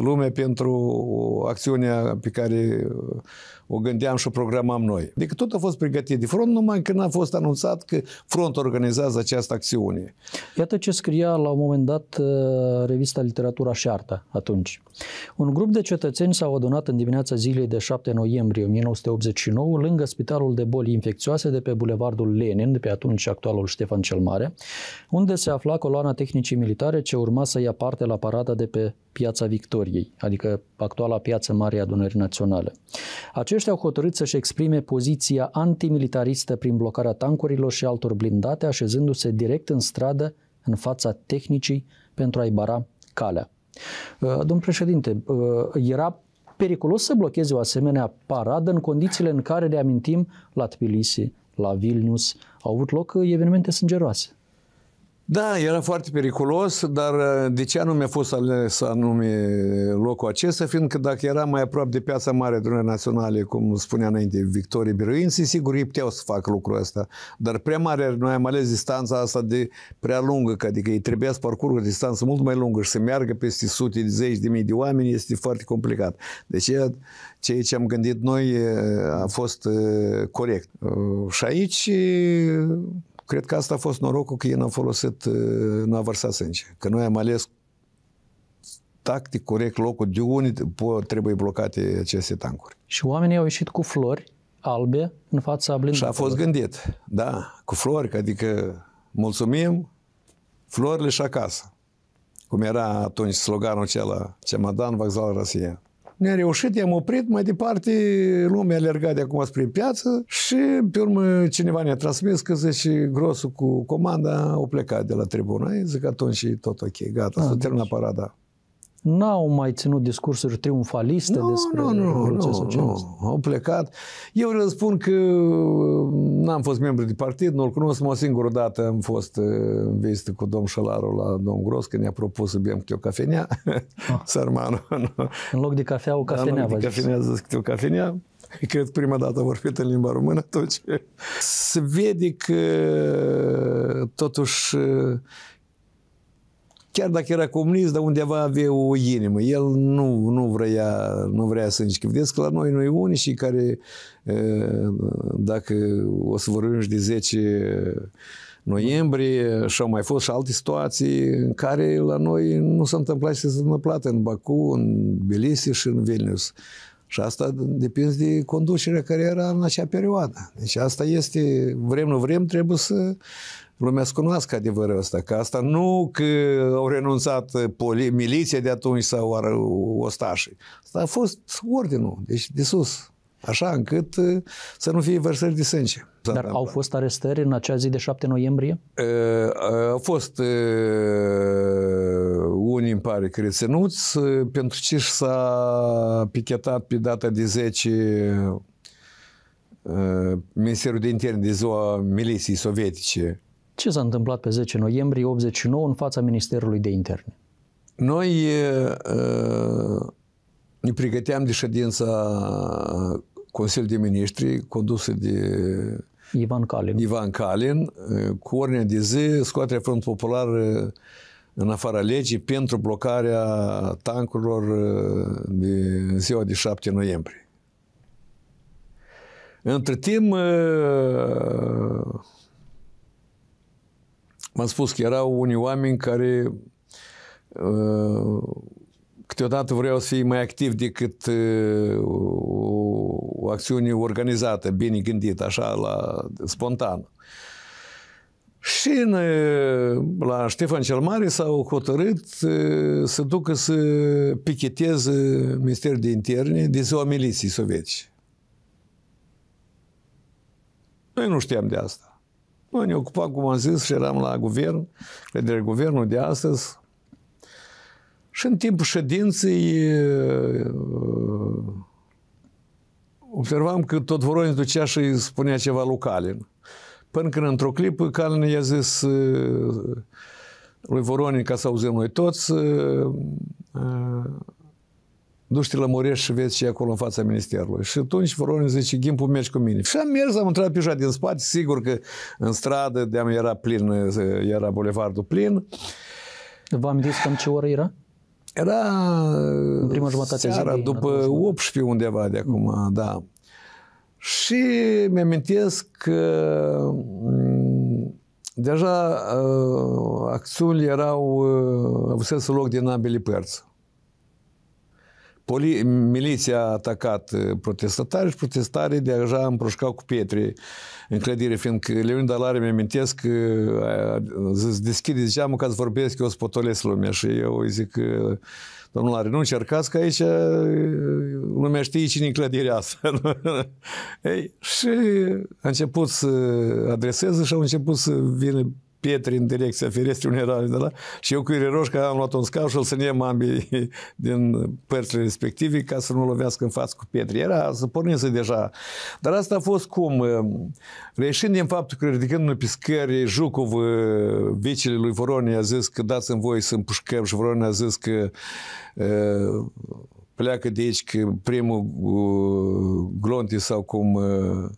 lumea pentru acțiunea pe care o gândeam și o programam noi. Deci tot a fost pregătit de front, numai că n-a fost anunțat că front organizează această acțiune. Iată ce scria la un moment dat uh, revista Literatura și Arta atunci. Un grup de cetățeni s-au adunat în dimineața zilei de 7 noiembrie 1989 lângă Spitalul de Boli Infecțioase de pe Bulevardul Lenin, de pe atunci actualul Ștefan cel Mare, unde se afla coloana tehnicii militare ce urma să ia parte la parada de pe Piața Victoriei, adică actuala Piață Mare a Adunării Naționale. Acest aceștia au hotărât să-și exprime poziția antimilitaristă prin blocarea tancurilor și altor blindate, așezându-se direct în stradă, în fața tehnicii, pentru a-i bara calea. Uh, domn președinte, uh, era periculos să blocheze o asemenea paradă în condițiile în care, de amintim, la Tbilisi, la Vilnius, au avut loc evenimente sângeroase. Da, era foarte periculos, dar uh, de ce anume a fost ales anume locul acesta, fiindcă dacă era mai aproape de piața mare drumurile naționale, cum spunea înainte Victorie Biruinții, sigur ei puteau să facă lucrul ăsta. Dar prea mare, noi am ales distanța asta de prea lungă, că adică ei trebuia să parcurgă o distanță mult mai lungă și să meargă peste sute de zeci de mii de oameni este foarte complicat. Deci ceea ce am gândit noi uh, a fost uh, corect. Și aici Cred că asta a fost norocul că ei n-au folosit, n-au vărsat sânge. Că noi am ales tactic corect locul de unde trebuie blocate aceste tancuri. Și oamenii au ieșit cu flori albe în fața blindului. Și a fost gândit, da, cu flori, adică mulțumim, florile și acasă. Cum era atunci sloganul acela, Cemadan, Vaxal, Rasia ne-am reușit, i-am oprit, mai departe lumea alerga de acum spre piață și pe urmă cineva ne-a transmis că zice grosul cu comanda au plecat de la tribună. Zic atunci e tot ok, gata, da, s-a deci... terminat parada n-au mai ținut discursuri triumfaliste nu, despre nu, nu, Revoluția nu, Socialistă. Nu, au plecat. Eu spun că uh, n-am fost membru de partid, nu-l cunosc, mă singură dată am fost uh, în vizită cu domn Șălaru la domn Gros, când i a propus să bem câte o cafenea, ah. sărmanul. În loc de cafea, o cafenea. Da, în loc de cafenea, zis câte o cafenea. Cred că prima dată vor vorbit în limba română atunci. Se vede că totuși chiar dacă era comunist, dar undeva avea o inimă. El nu, nu, vrea, nu vrea să înșică. Vedeți că la noi noi unii și care, dacă o să vorbim și de 10 noiembrie și au mai fost și alte situații în care la noi nu s-a întâmplat să se plată în Baku, în Tbilisi și în Vilnius. Și asta depinde de conducerea care era în acea perioadă. Deci asta este, vrem nu vrem, trebuie să lumea să cunoască adevărul ăsta, că asta nu că au renunțat poli, miliția de atunci sau ostașii. Asta a fost ordinul, deci de sus. Așa încât uh, să nu fie vărsări de sânge. Dar întâmplat. au fost arestări în acea zi de 7 noiembrie? Uh, uh, au fost uh, unii, îmi pare, reținuți, uh, pentru ce s-a pichetat pe data de 10 Ministerul de Interne de ziua miliției sovietice ce s-a întâmplat pe 10 noiembrie 89 în fața Ministerului de Interne? Noi uh, ne pregăteam de ședința Consiliului de Ministri condusă de Ivan Calin. Ivan Calin, cu ordinea de zi, scoaterea Front Popular în afara legii pentru blocarea tankurilor de ziua de 7 noiembrie. Între timp, v-am spus că erau unii oameni care uh, câteodată vreau să fie mai activ decât uh, o, o acțiune organizată, bine gândită, așa, la spontan. Și în, uh, la Ștefan cel Mare s-au hotărât uh, să ducă să picheteze Ministerul de Interne de ziua miliției sovietice. Noi nu știam de asta. Nu, ne ocupam cum am zis, și eram la guvern, de guvernul de astăzi. Și în timpul ședinței uh, observam că tot Voronii ducea și îi spunea ceva lui Calin. Până când într-o clipă Calin i-a zis uh, lui Voronin, ca să auzim noi toți, uh, duște la Mureș și vezi ce e acolo în fața ministerului. Și atunci Voronin zice, Gimpu, mergi cu mine. Și am mers, am intrat pe jos din spate, sigur că în stradă de era plin, era bulevardul plin. Vă amintiți cam ce oră era? Era în prima jumătate seara, zi, după 18 da. undeva de acum, da. Și mi-amintesc că deja uh, acțiunile erau, uh, avusese loc din ambele părți. Poli- miliția a atacat uh, protestatari și protestarii deja împroșcau cu pietre în clădire, fiindcă Leonid Alare mi amintesc că uh, deschide deschideți geamul ca să vorbesc, eu spotolesc lumea și eu îi zic că uh, domnul Lare, nu încercați că aici lumea știe cine e clădirea asta. Ei, și a început să adreseze și au început să vină pietri în direcția ferestrii unde era de la, și eu cu Iriroș am luat un scaun și îl sâniem ambii din părțile respective ca să nu lovească în față cu pietri. Era să pornise deja. Dar asta a fost cum? Uh, Reșind din faptul că ridicând pe scări, Jucov, uh, vicele lui Voronii a zis că dați-mi voi să împușcăm și Voronii a zis că uh, pleacă de aici că primul uh, glonti sau cum uh,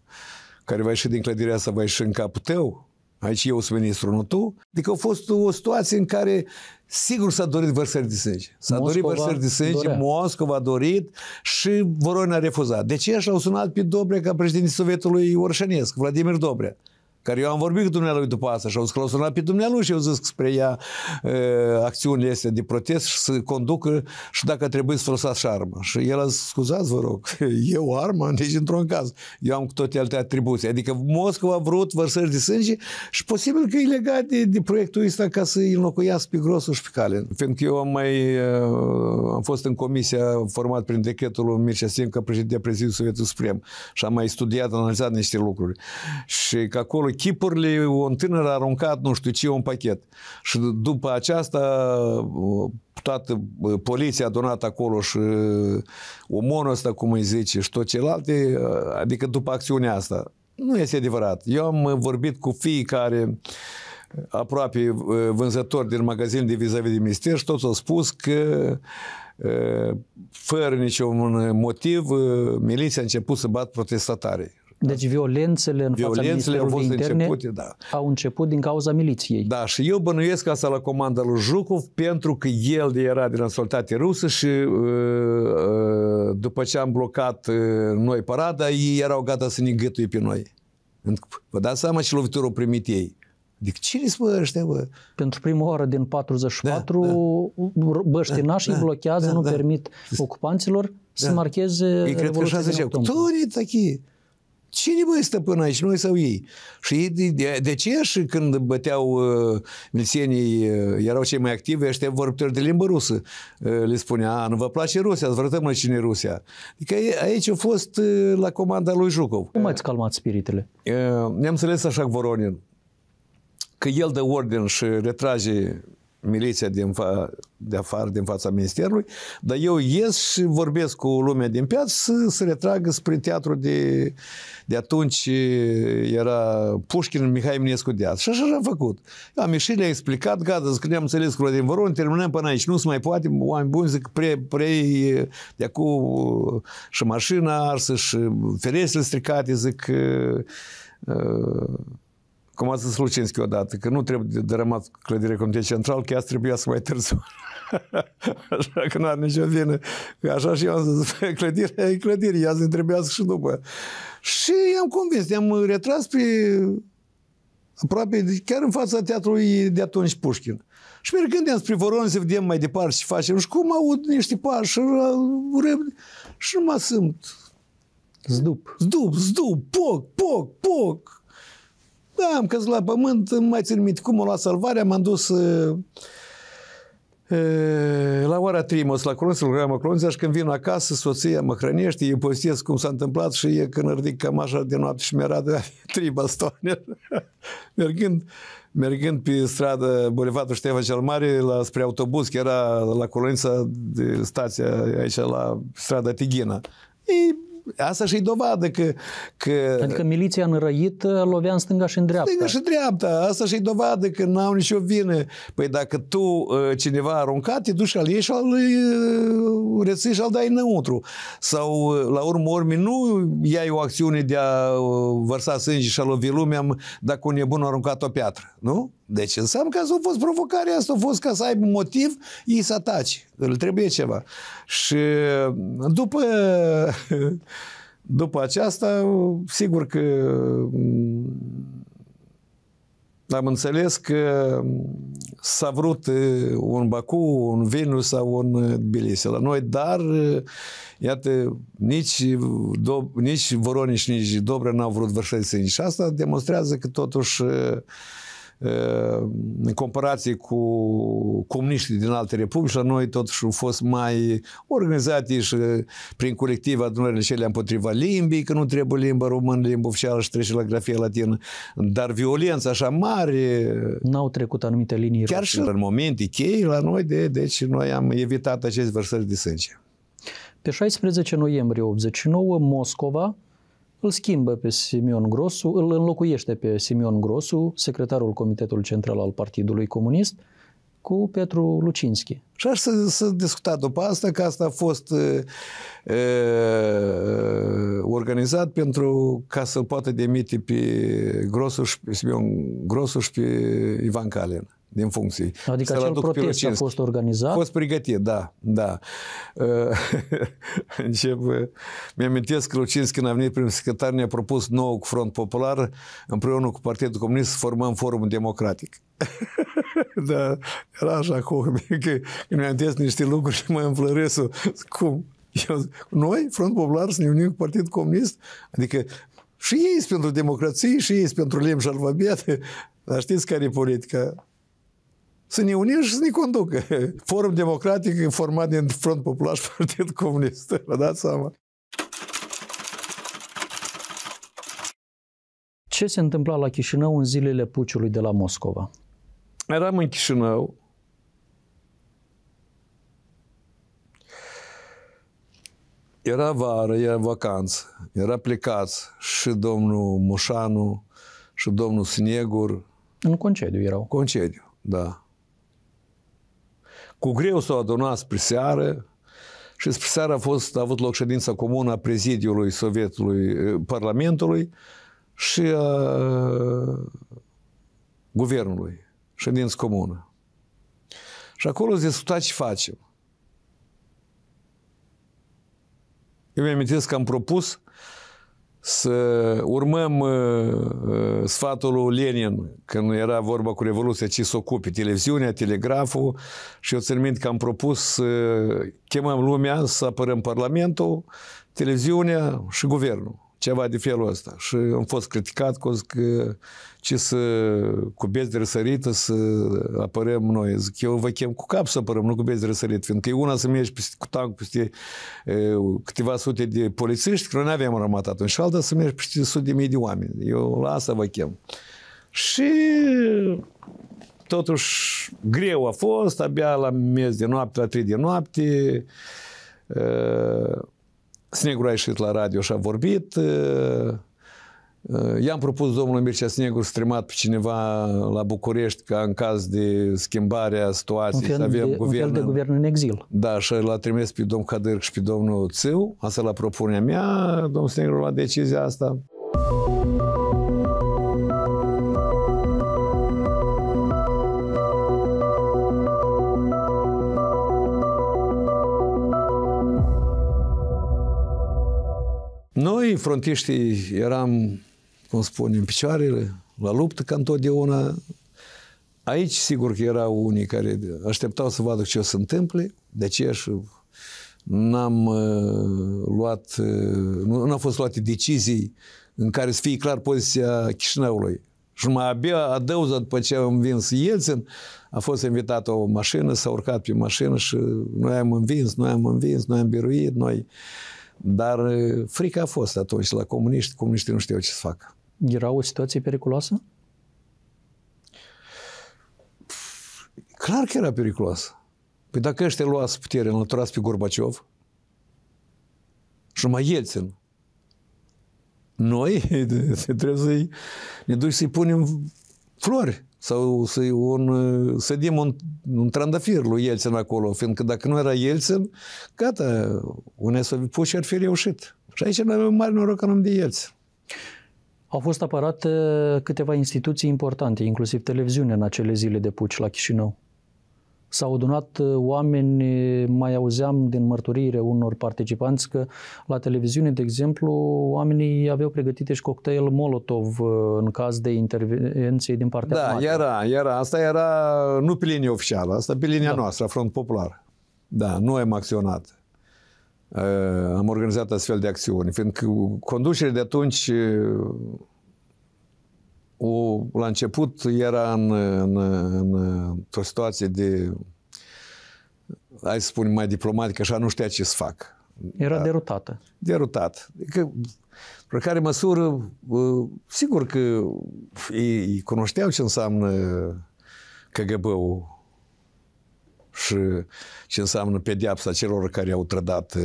care va ieși din clădirea asta va ieși în capul tău, Aici eu sunt ministru, nu tu. Adică a fost o situație în care sigur s-a dorit vărsări de sânge. S-a Moscova dorit vărsări de sânge, dorea. Moscova a dorit și Voron a refuzat. De deci ce și-au sunat pe Dobrea ca președintele Sovietului Orșănesc, Vladimir Dobrea? Care eu am vorbit cu dumnealui după asta și au că pe dumnealui și eu zic spre ea e, acțiunile este de protest și să conducă și dacă trebuie să folosați și armă. Și el a zis, scuzați vă rog, eu armă nici deci într-un caz. Eu am cu toate alte atribuții. Adică Moscova a vrut vărsări de sânge și posibil că e legat de, de proiectul ăsta ca să îi înlocuiască pe grosul și pe Pentru că eu am mai am fost în comisia format prin decretul lui Mircea Sim ca președinte Prezidiului Sovietul Suprem și am mai studiat, analizat niște lucruri. Și că acolo chipurile, un tânăr a aruncat nu știu ce, un pachet. Și după aceasta uh, toată uh, poliția adunată acolo și uh, omonul ăsta, cum îi zice, și tot celelalte, adică după acțiunea asta. Nu este adevărat. Eu am vorbit cu fiecare aproape vânzător din magazin de vis-a-vis de minister și toți au spus că fără niciun motiv, miliția a început să bat protestatarii. Da. Deci violențele în violențele fața au fost interne începute, da. au început din cauza miliției. Da, și eu bănuiesc asta la comanda lui Jucov pentru că el era din naționalitate rusă și uh, uh, după ce am blocat uh, noi parada, ei erau gata să ne gâtuie pe noi. Vă dați seama ce lovitură primit ei. Adică cine spune ăștia, bă? Pentru prima oară din 44, da, da. băștinașii da, da, blochează, da, nu da. permit ocupanților da. să marcheze Ei cred că așa zicea, кто Cine băi stăpân aici, noi sau ei? Și ei, de, de ce și când băteau uh, milțienii, uh, erau cei mai activi, ăștia vorbitori de limbă rusă, uh, le spunea, nu vă place Rusia, îți vrătăm noi cine Rusia. Adică aici a fost uh, la comanda lui Jucov. Cum ați calmat spiritele? Uh, ne-am înțeles așa cu Voronin, că el dă ordin și retrage miliția din fa- de afară, din fața ministerului, dar eu ies și vorbesc cu lumea din piață să se retragă spre teatru de, de atunci eh, era Pușkin, Mihai Minescu de azi. Și așa am făcut. Am ieșit, le-am explicat, gata, zic că ne-am înțeles cu din Voron, terminăm până aici, nu se mai poate, oameni buni zic, pre, pre eh, de acum eh, și mașina arsă și ferestrele stricate, zic, uh, uh, cum a zis Lucinski odată, că nu trebuie de dărămat clădirea Comitetului Central, că ea trebuia să mai târziu. așa că nu are nicio vină. Așa și eu am zis, clădirea e clădire, ea se să și după. Și am convins, ne-am retras pe aproape, deci chiar în fața teatrului de atunci Pușkin. Și mergând spre Voron să vedem mai departe și facem. Și cum aud niște pași, și nu mă simt Zdup. Zdup, zdup, poc, poc, poc. Da, am căzut la pământ, îmi mai țin minte cum o luat salvarea, m-am dus uh, uh la ora Trimos, la Clonțel, lucram la Clonțel și când vin acasă, soția mă hrănește, îi postez cum s-a întâmplat și e când ridic așa de noapte și mi-era de trei bastoane. mergând, mergând pe stradă Bolivatul Ștefa cel Mare la, spre autobuz, că era la colonița de stația aici la strada Tighina. Ei, asta și-i dovadă că, că... Adică miliția înrăită uh, lovea în stânga și în dreapta. Stânga și dreapta. Asta și-i dovadă că n-au nicio vină. Păi dacă tu uh, cineva a aruncat, te duci al ei și al uh, reții și al dai înăuntru. Sau, la urmă ormi nu iai o acțiune de a vărsa sânge și a lovi lumea dacă un nebun a aruncat o piatră. Nu? Deci înseamnă că asta a fost provocarea, asta a fost ca să aibă motiv ei să ataci. Îl trebuie ceva. Și după, după aceasta, sigur că mm, am înțeles că s-a vrut uh, un Baku, un Vilnius sau un uh, Tbilisi la noi, dar uh, iată, nici, Do- nici Voronici, nici Dobre n-au vrut Vârșăi să asta demonstrează că totuși în comparație cu comuniștii din alte republici, la noi totuși au fost mai organizate și uh, prin colectiv adunările cele împotriva limbii, că nu trebuie limba română, limba oficială și trece la grafie latină. Dar violența așa mare... Uh, N-au trecut anumite linii. Chiar și în momente chei la noi, de, deci noi am evitat acest vărsări de sânge. Pe 16 noiembrie 89, Moscova îl schimbă pe Simeon Grosu, îl înlocuiește pe Simeon Grosu, secretarul Comitetului Central al Partidului Comunist, cu Petru Lucinski. Și aș să, să discutat după asta, că asta a fost e, organizat pentru ca să poată demite pe Grosu și, Simeon Grosu și pe Ivan Calin din funcții. Adică acel protest a fost organizat? A fost pregătit, da, da. Încep, mi-amintesc că Lucinski când a venit prim secretar ne-a propus nou cu Front Popular împreună cu Partidul Comunist să formăm Forumul Democratic. da, era așa cu că când mi-amintesc niște lucruri și mă înflăresc, cum? Eu, noi, Front Popular, să ne unim cu Partidul Comunist? Adică și ei sunt pentru democrație, și ei sunt pentru limbi și alfabet. Dar știți care e politica să ne unim și să ne conducă. Forum Democratic e format din Front Popular și Partid Comunist. Vă dați seama? Ce se întâmpla la Chișinău în zilele puciului de la Moscova? Eram în Chișinău. Era vară, era vacanță, era plecați și domnul Mușanu și domnul Snegur. În concediu erau. Concediu, da. Cu greu s-au adunat spre seară și spre seară a, fost, a avut loc ședința comună a prezidiului Sovietului, Parlamentului și a guvernului, ședință comună. Și acolo se discuta ce facem. Eu mi-am că am propus să urmăm uh, uh, sfatul lui Lenin, când era vorba cu Revoluția, ce să ocupe, televiziunea, telegraful, și eu țin minte că am propus să uh, chemăm lumea să apărăm Parlamentul, televiziunea și guvernul. Ceva de felul ăsta. Și am fost criticat că, că ce să cu bezi răsărită să apărăm noi. Zic, eu vă chem cu cap să apărăm, nu cu bezi răsărit, fiindcă e una să mergi peste, cu tank peste e, câteva sute de polițiști, că noi nu aveam rămat atunci, și alta să mergi peste sute de mii de oameni. Eu la asta vă chem. Și totuși greu a fost, abia la miez de noapte, la 3 de noapte, Snegur a ieșit la radio și a vorbit. I-am propus domnului Mircea Snegru stremat pe cineva la București ca în caz de a situației un fel să avem de, guvern. Un fel de guvern în exil. Da, și l-a trimis pe domnul Cadârc și pe domnul Țiu, asta la propunerea mea, domnul Snegru la decizia asta. noi, frontiștii, eram, cum spunem, în picioarele, la luptă, ca întotdeauna. Aici, sigur că erau unii care așteptau să vadă ce o să întâmple, de ce? și n-am uh, luat, uh, nu, n-au fost luate decizii în care să fie clar poziția Chișinăului. Și mai abia adăuză după ce am învins Ielțin, a fost invitată o mașină, s-a urcat pe mașină și noi am învins, noi am învins, noi am biruit, noi... Uh, dar frica a fost atunci la comuniști, comuniștii nu știau ce să facă. Era o situație periculoasă? Clar că era periculoasă. Păi dacă ăștia luați putere, înlăturați pe Gorbaciov și mai Yeltsin, noi trebuie să-i ne duci să-i punem flori sau să un, uh, să dim un, un trandafir lui Elțin acolo, fiindcă dacă nu era Elțin, gata, UNESCO puși ar fi reușit. Și aici noi avem mare noroc că nu de Elțin. Au fost apărate câteva instituții importante, inclusiv televiziune, în acele zile de puci la Chișinău s-au adunat uh, oameni, uh, mai auzeam din mărturire unor participanți că la televiziune, de exemplu, oamenii aveau pregătite și cocktail Molotov uh, în caz de intervenție din partea Da, armată. era, era. Asta era nu pe linie oficială, asta pe linia da. noastră, Front Popular. Da, nu am acționat. am organizat astfel de acțiuni, fiindcă conducerea de atunci o, la început era în, în, în, într-o situație de, hai să spunem mai diplomatică, așa nu știa ce să fac. Era da. derutată. Derutat. Adică, pe care măsură, ă, sigur că ei cunoșteau ce înseamnă KGB-ul și ce înseamnă pediapsa, celor care au trădat ă,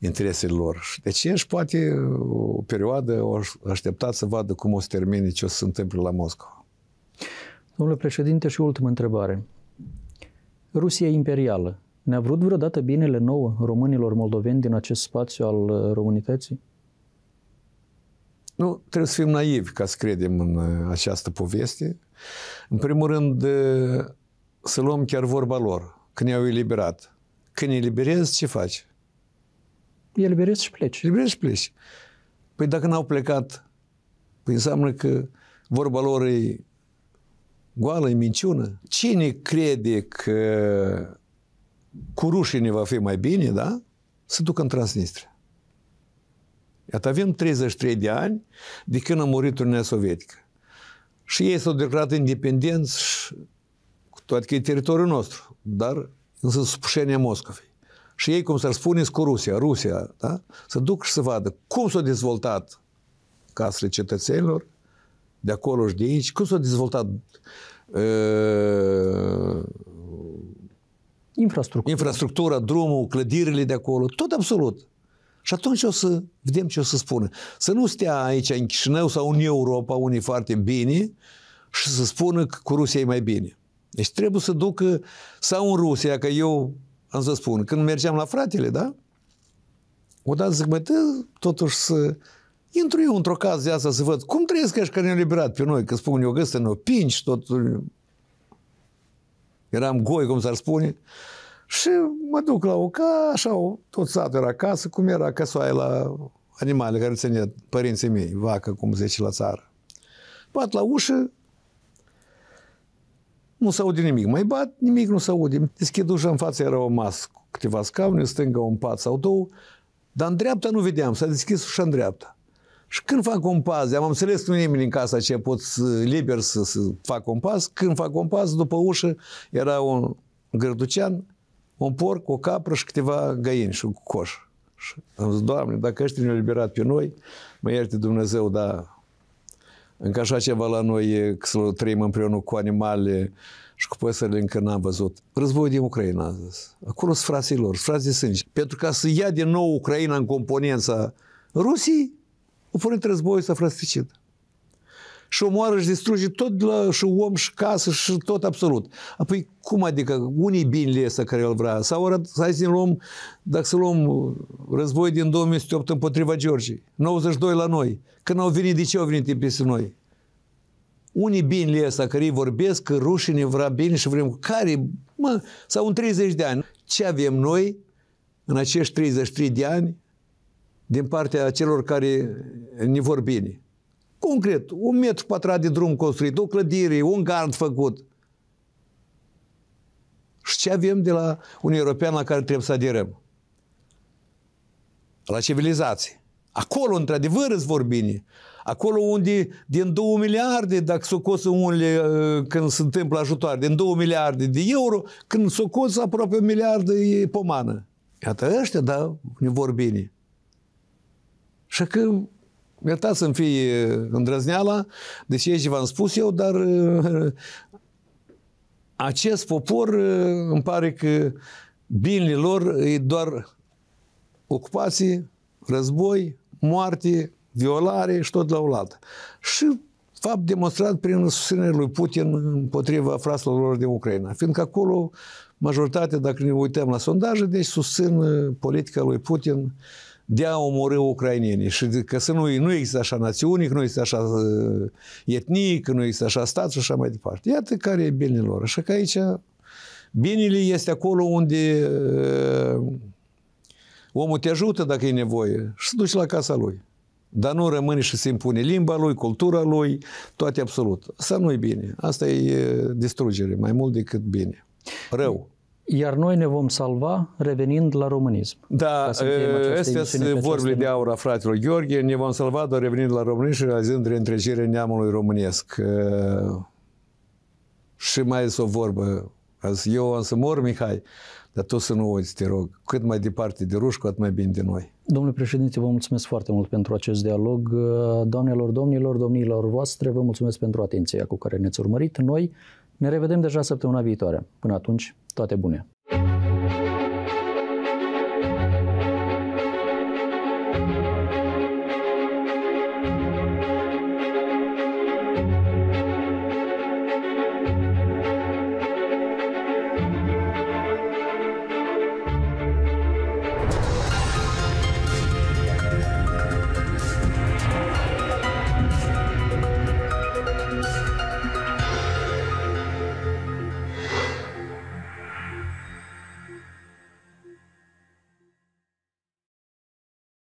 interesele lor. Deci ei poate o perioadă o așteptat să vadă cum o să termine ce o să se întâmple la Moscova. Domnule președinte, și ultima întrebare. Rusia imperială ne-a vrut vreodată binele nouă românilor moldoveni din acest spațiu al uh, românității? Nu, trebuie să fim naivi ca să credem în uh, această poveste. În primul rând, uh, să luăm chiar vorba lor. Când i-au eliberat. Când eliberezi, ce faci? e bere să-și plece. El bere să plece. Păi dacă n-au plecat, păi înseamnă că vorba lor e goală, e minciună. Cine crede că cu rușii ne va fi mai bine, da? Să ducă în Transnistria. Iată, avem 33 de ani de când a murit Uniunea Sovietică. Și ei s-au declarat independenți, cu toate că e teritoriul nostru, dar însă supușenia Moscovei și ei, cum să l spuneți cu Rusia, Rusia, da? să duc și să vadă cum s-a dezvoltat casele cetățenilor de acolo și de aici, cum s-a dezvoltat uh, infrastructura. infrastructura, drumul, clădirile de acolo, tot absolut. Și atunci o să vedem ce o să spună. Să nu stea aici în Chișinău sau în Europa, unii foarte bine, și să spună că cu Rusia e mai bine. Deci trebuie să ducă sau în Rusia, că eu am să spun, când mergeam la fratele, da? Odată zic, mai totuși să intru eu într-o casă de asta să văd cum trăiesc așa că ne-au liberat pe noi, că spun eu găsă, ne-o pinci, tot... Eram goi, cum s-ar spune. Și mă duc la o ca, așa, tot satul era acasă, cum era căsoaia la animale care ținea părinții mei, vacă, cum zice, la țară. Pat la ușă, nu se aude nimic. Mai bat, nimic nu se aude. Deschid ușa, în față, era o masă, câteva scaune, stângă un pat sau două, dar în dreapta nu vedeam, s-a deschis ușa în dreapta. Și când fac un pas, am înțeles că nu nimeni în casa ce pot liber să, să fac un pas, când fac un pas, după ușă era un gărducean, un porc, o capră și câteva găini și un coș. Și am zis, Doamne, dacă ăștia ne-au liberat pe noi, mă ierte Dumnezeu, dar încă așa ceva la noi, că trăim împreună cu animale și cu păsările încă n-am văzut. Război din Ucraina zis. Acolo sunt frații lor, frați de sânge. Pentru ca să ia din nou Ucraina în componența Rusiei, o pune războiul să frăstricită și omoară și distruge tot la, și om și casă și tot absolut. Apoi cum adică unii binele ăsta care îl vrea? Sau hai să luăm, dacă să luăm uh, război din 2008 împotriva Georgiei, 92 la noi, când au venit, de ce au venit peste noi? Unii binele ăsta care îi vorbesc că rușii ne vrea bine și vrem care, mă, sau în 30 de ani. Ce avem noi în acești 33 de ani din partea celor care ne vor bine? Concret, un metru pătrat de drum construit, o clădire, un gard făcut. Și ce avem de la un european la care trebuie să aderăm? La civilizație. Acolo, într-adevăr, îți bine. Acolo unde din 2 miliarde, dacă s-o unele uh, când se întâmplă ajutoare, din 2 miliarde de euro, când s-o aproape un miliard e pomană. Iată ăștia, da, ne bine. Și că Iertați să-mi fie uh, îndrăzneala deși ești v-am spus eu, dar uh, acest popor uh, îmi pare că binele lor e doar ocupații, război, moarte, violare și tot la lată. Și fapt demonstrat prin susținerea lui Putin împotriva fraselor lor din Ucraina. Fiindcă acolo majoritatea, dacă ne uităm la sondaje, deci susțin politica lui Putin uh, de a omorâ ucrainienii. Și că să nu, nu există așa națiuni, că nu există așa uh, etnic, că nu există așa stat și așa mai departe. Iată care e binele lor. Așa că aici binele este acolo unde uh, omul te ajută dacă e nevoie și se duce la casa lui. Dar nu rămâne și se impune limba lui, cultura lui, toate absolut. Asta nu e bine. Asta e uh, distrugere, mai mult decât bine. Rău iar noi ne vom salva revenind la românism. Da, ă, astea sunt vorbile de aur a fratelor Gheorghe, ne vom salva doar revenind la românism și realizând reîntregirea neamului românesc. Ă, și mai este o vorbă, azi, eu am să mor, Mihai, dar tu să nu uiți, te rog, cât mai departe de ruși, cu atât mai bine de noi. Domnule președinte, vă mulțumesc foarte mult pentru acest dialog. Ă, doamnelor, domnilor, domnilor voastre, vă mulțumesc pentru atenția cu care ne-ați urmărit. Noi ne revedem deja săptămâna viitoare. Până atunci, toate bune!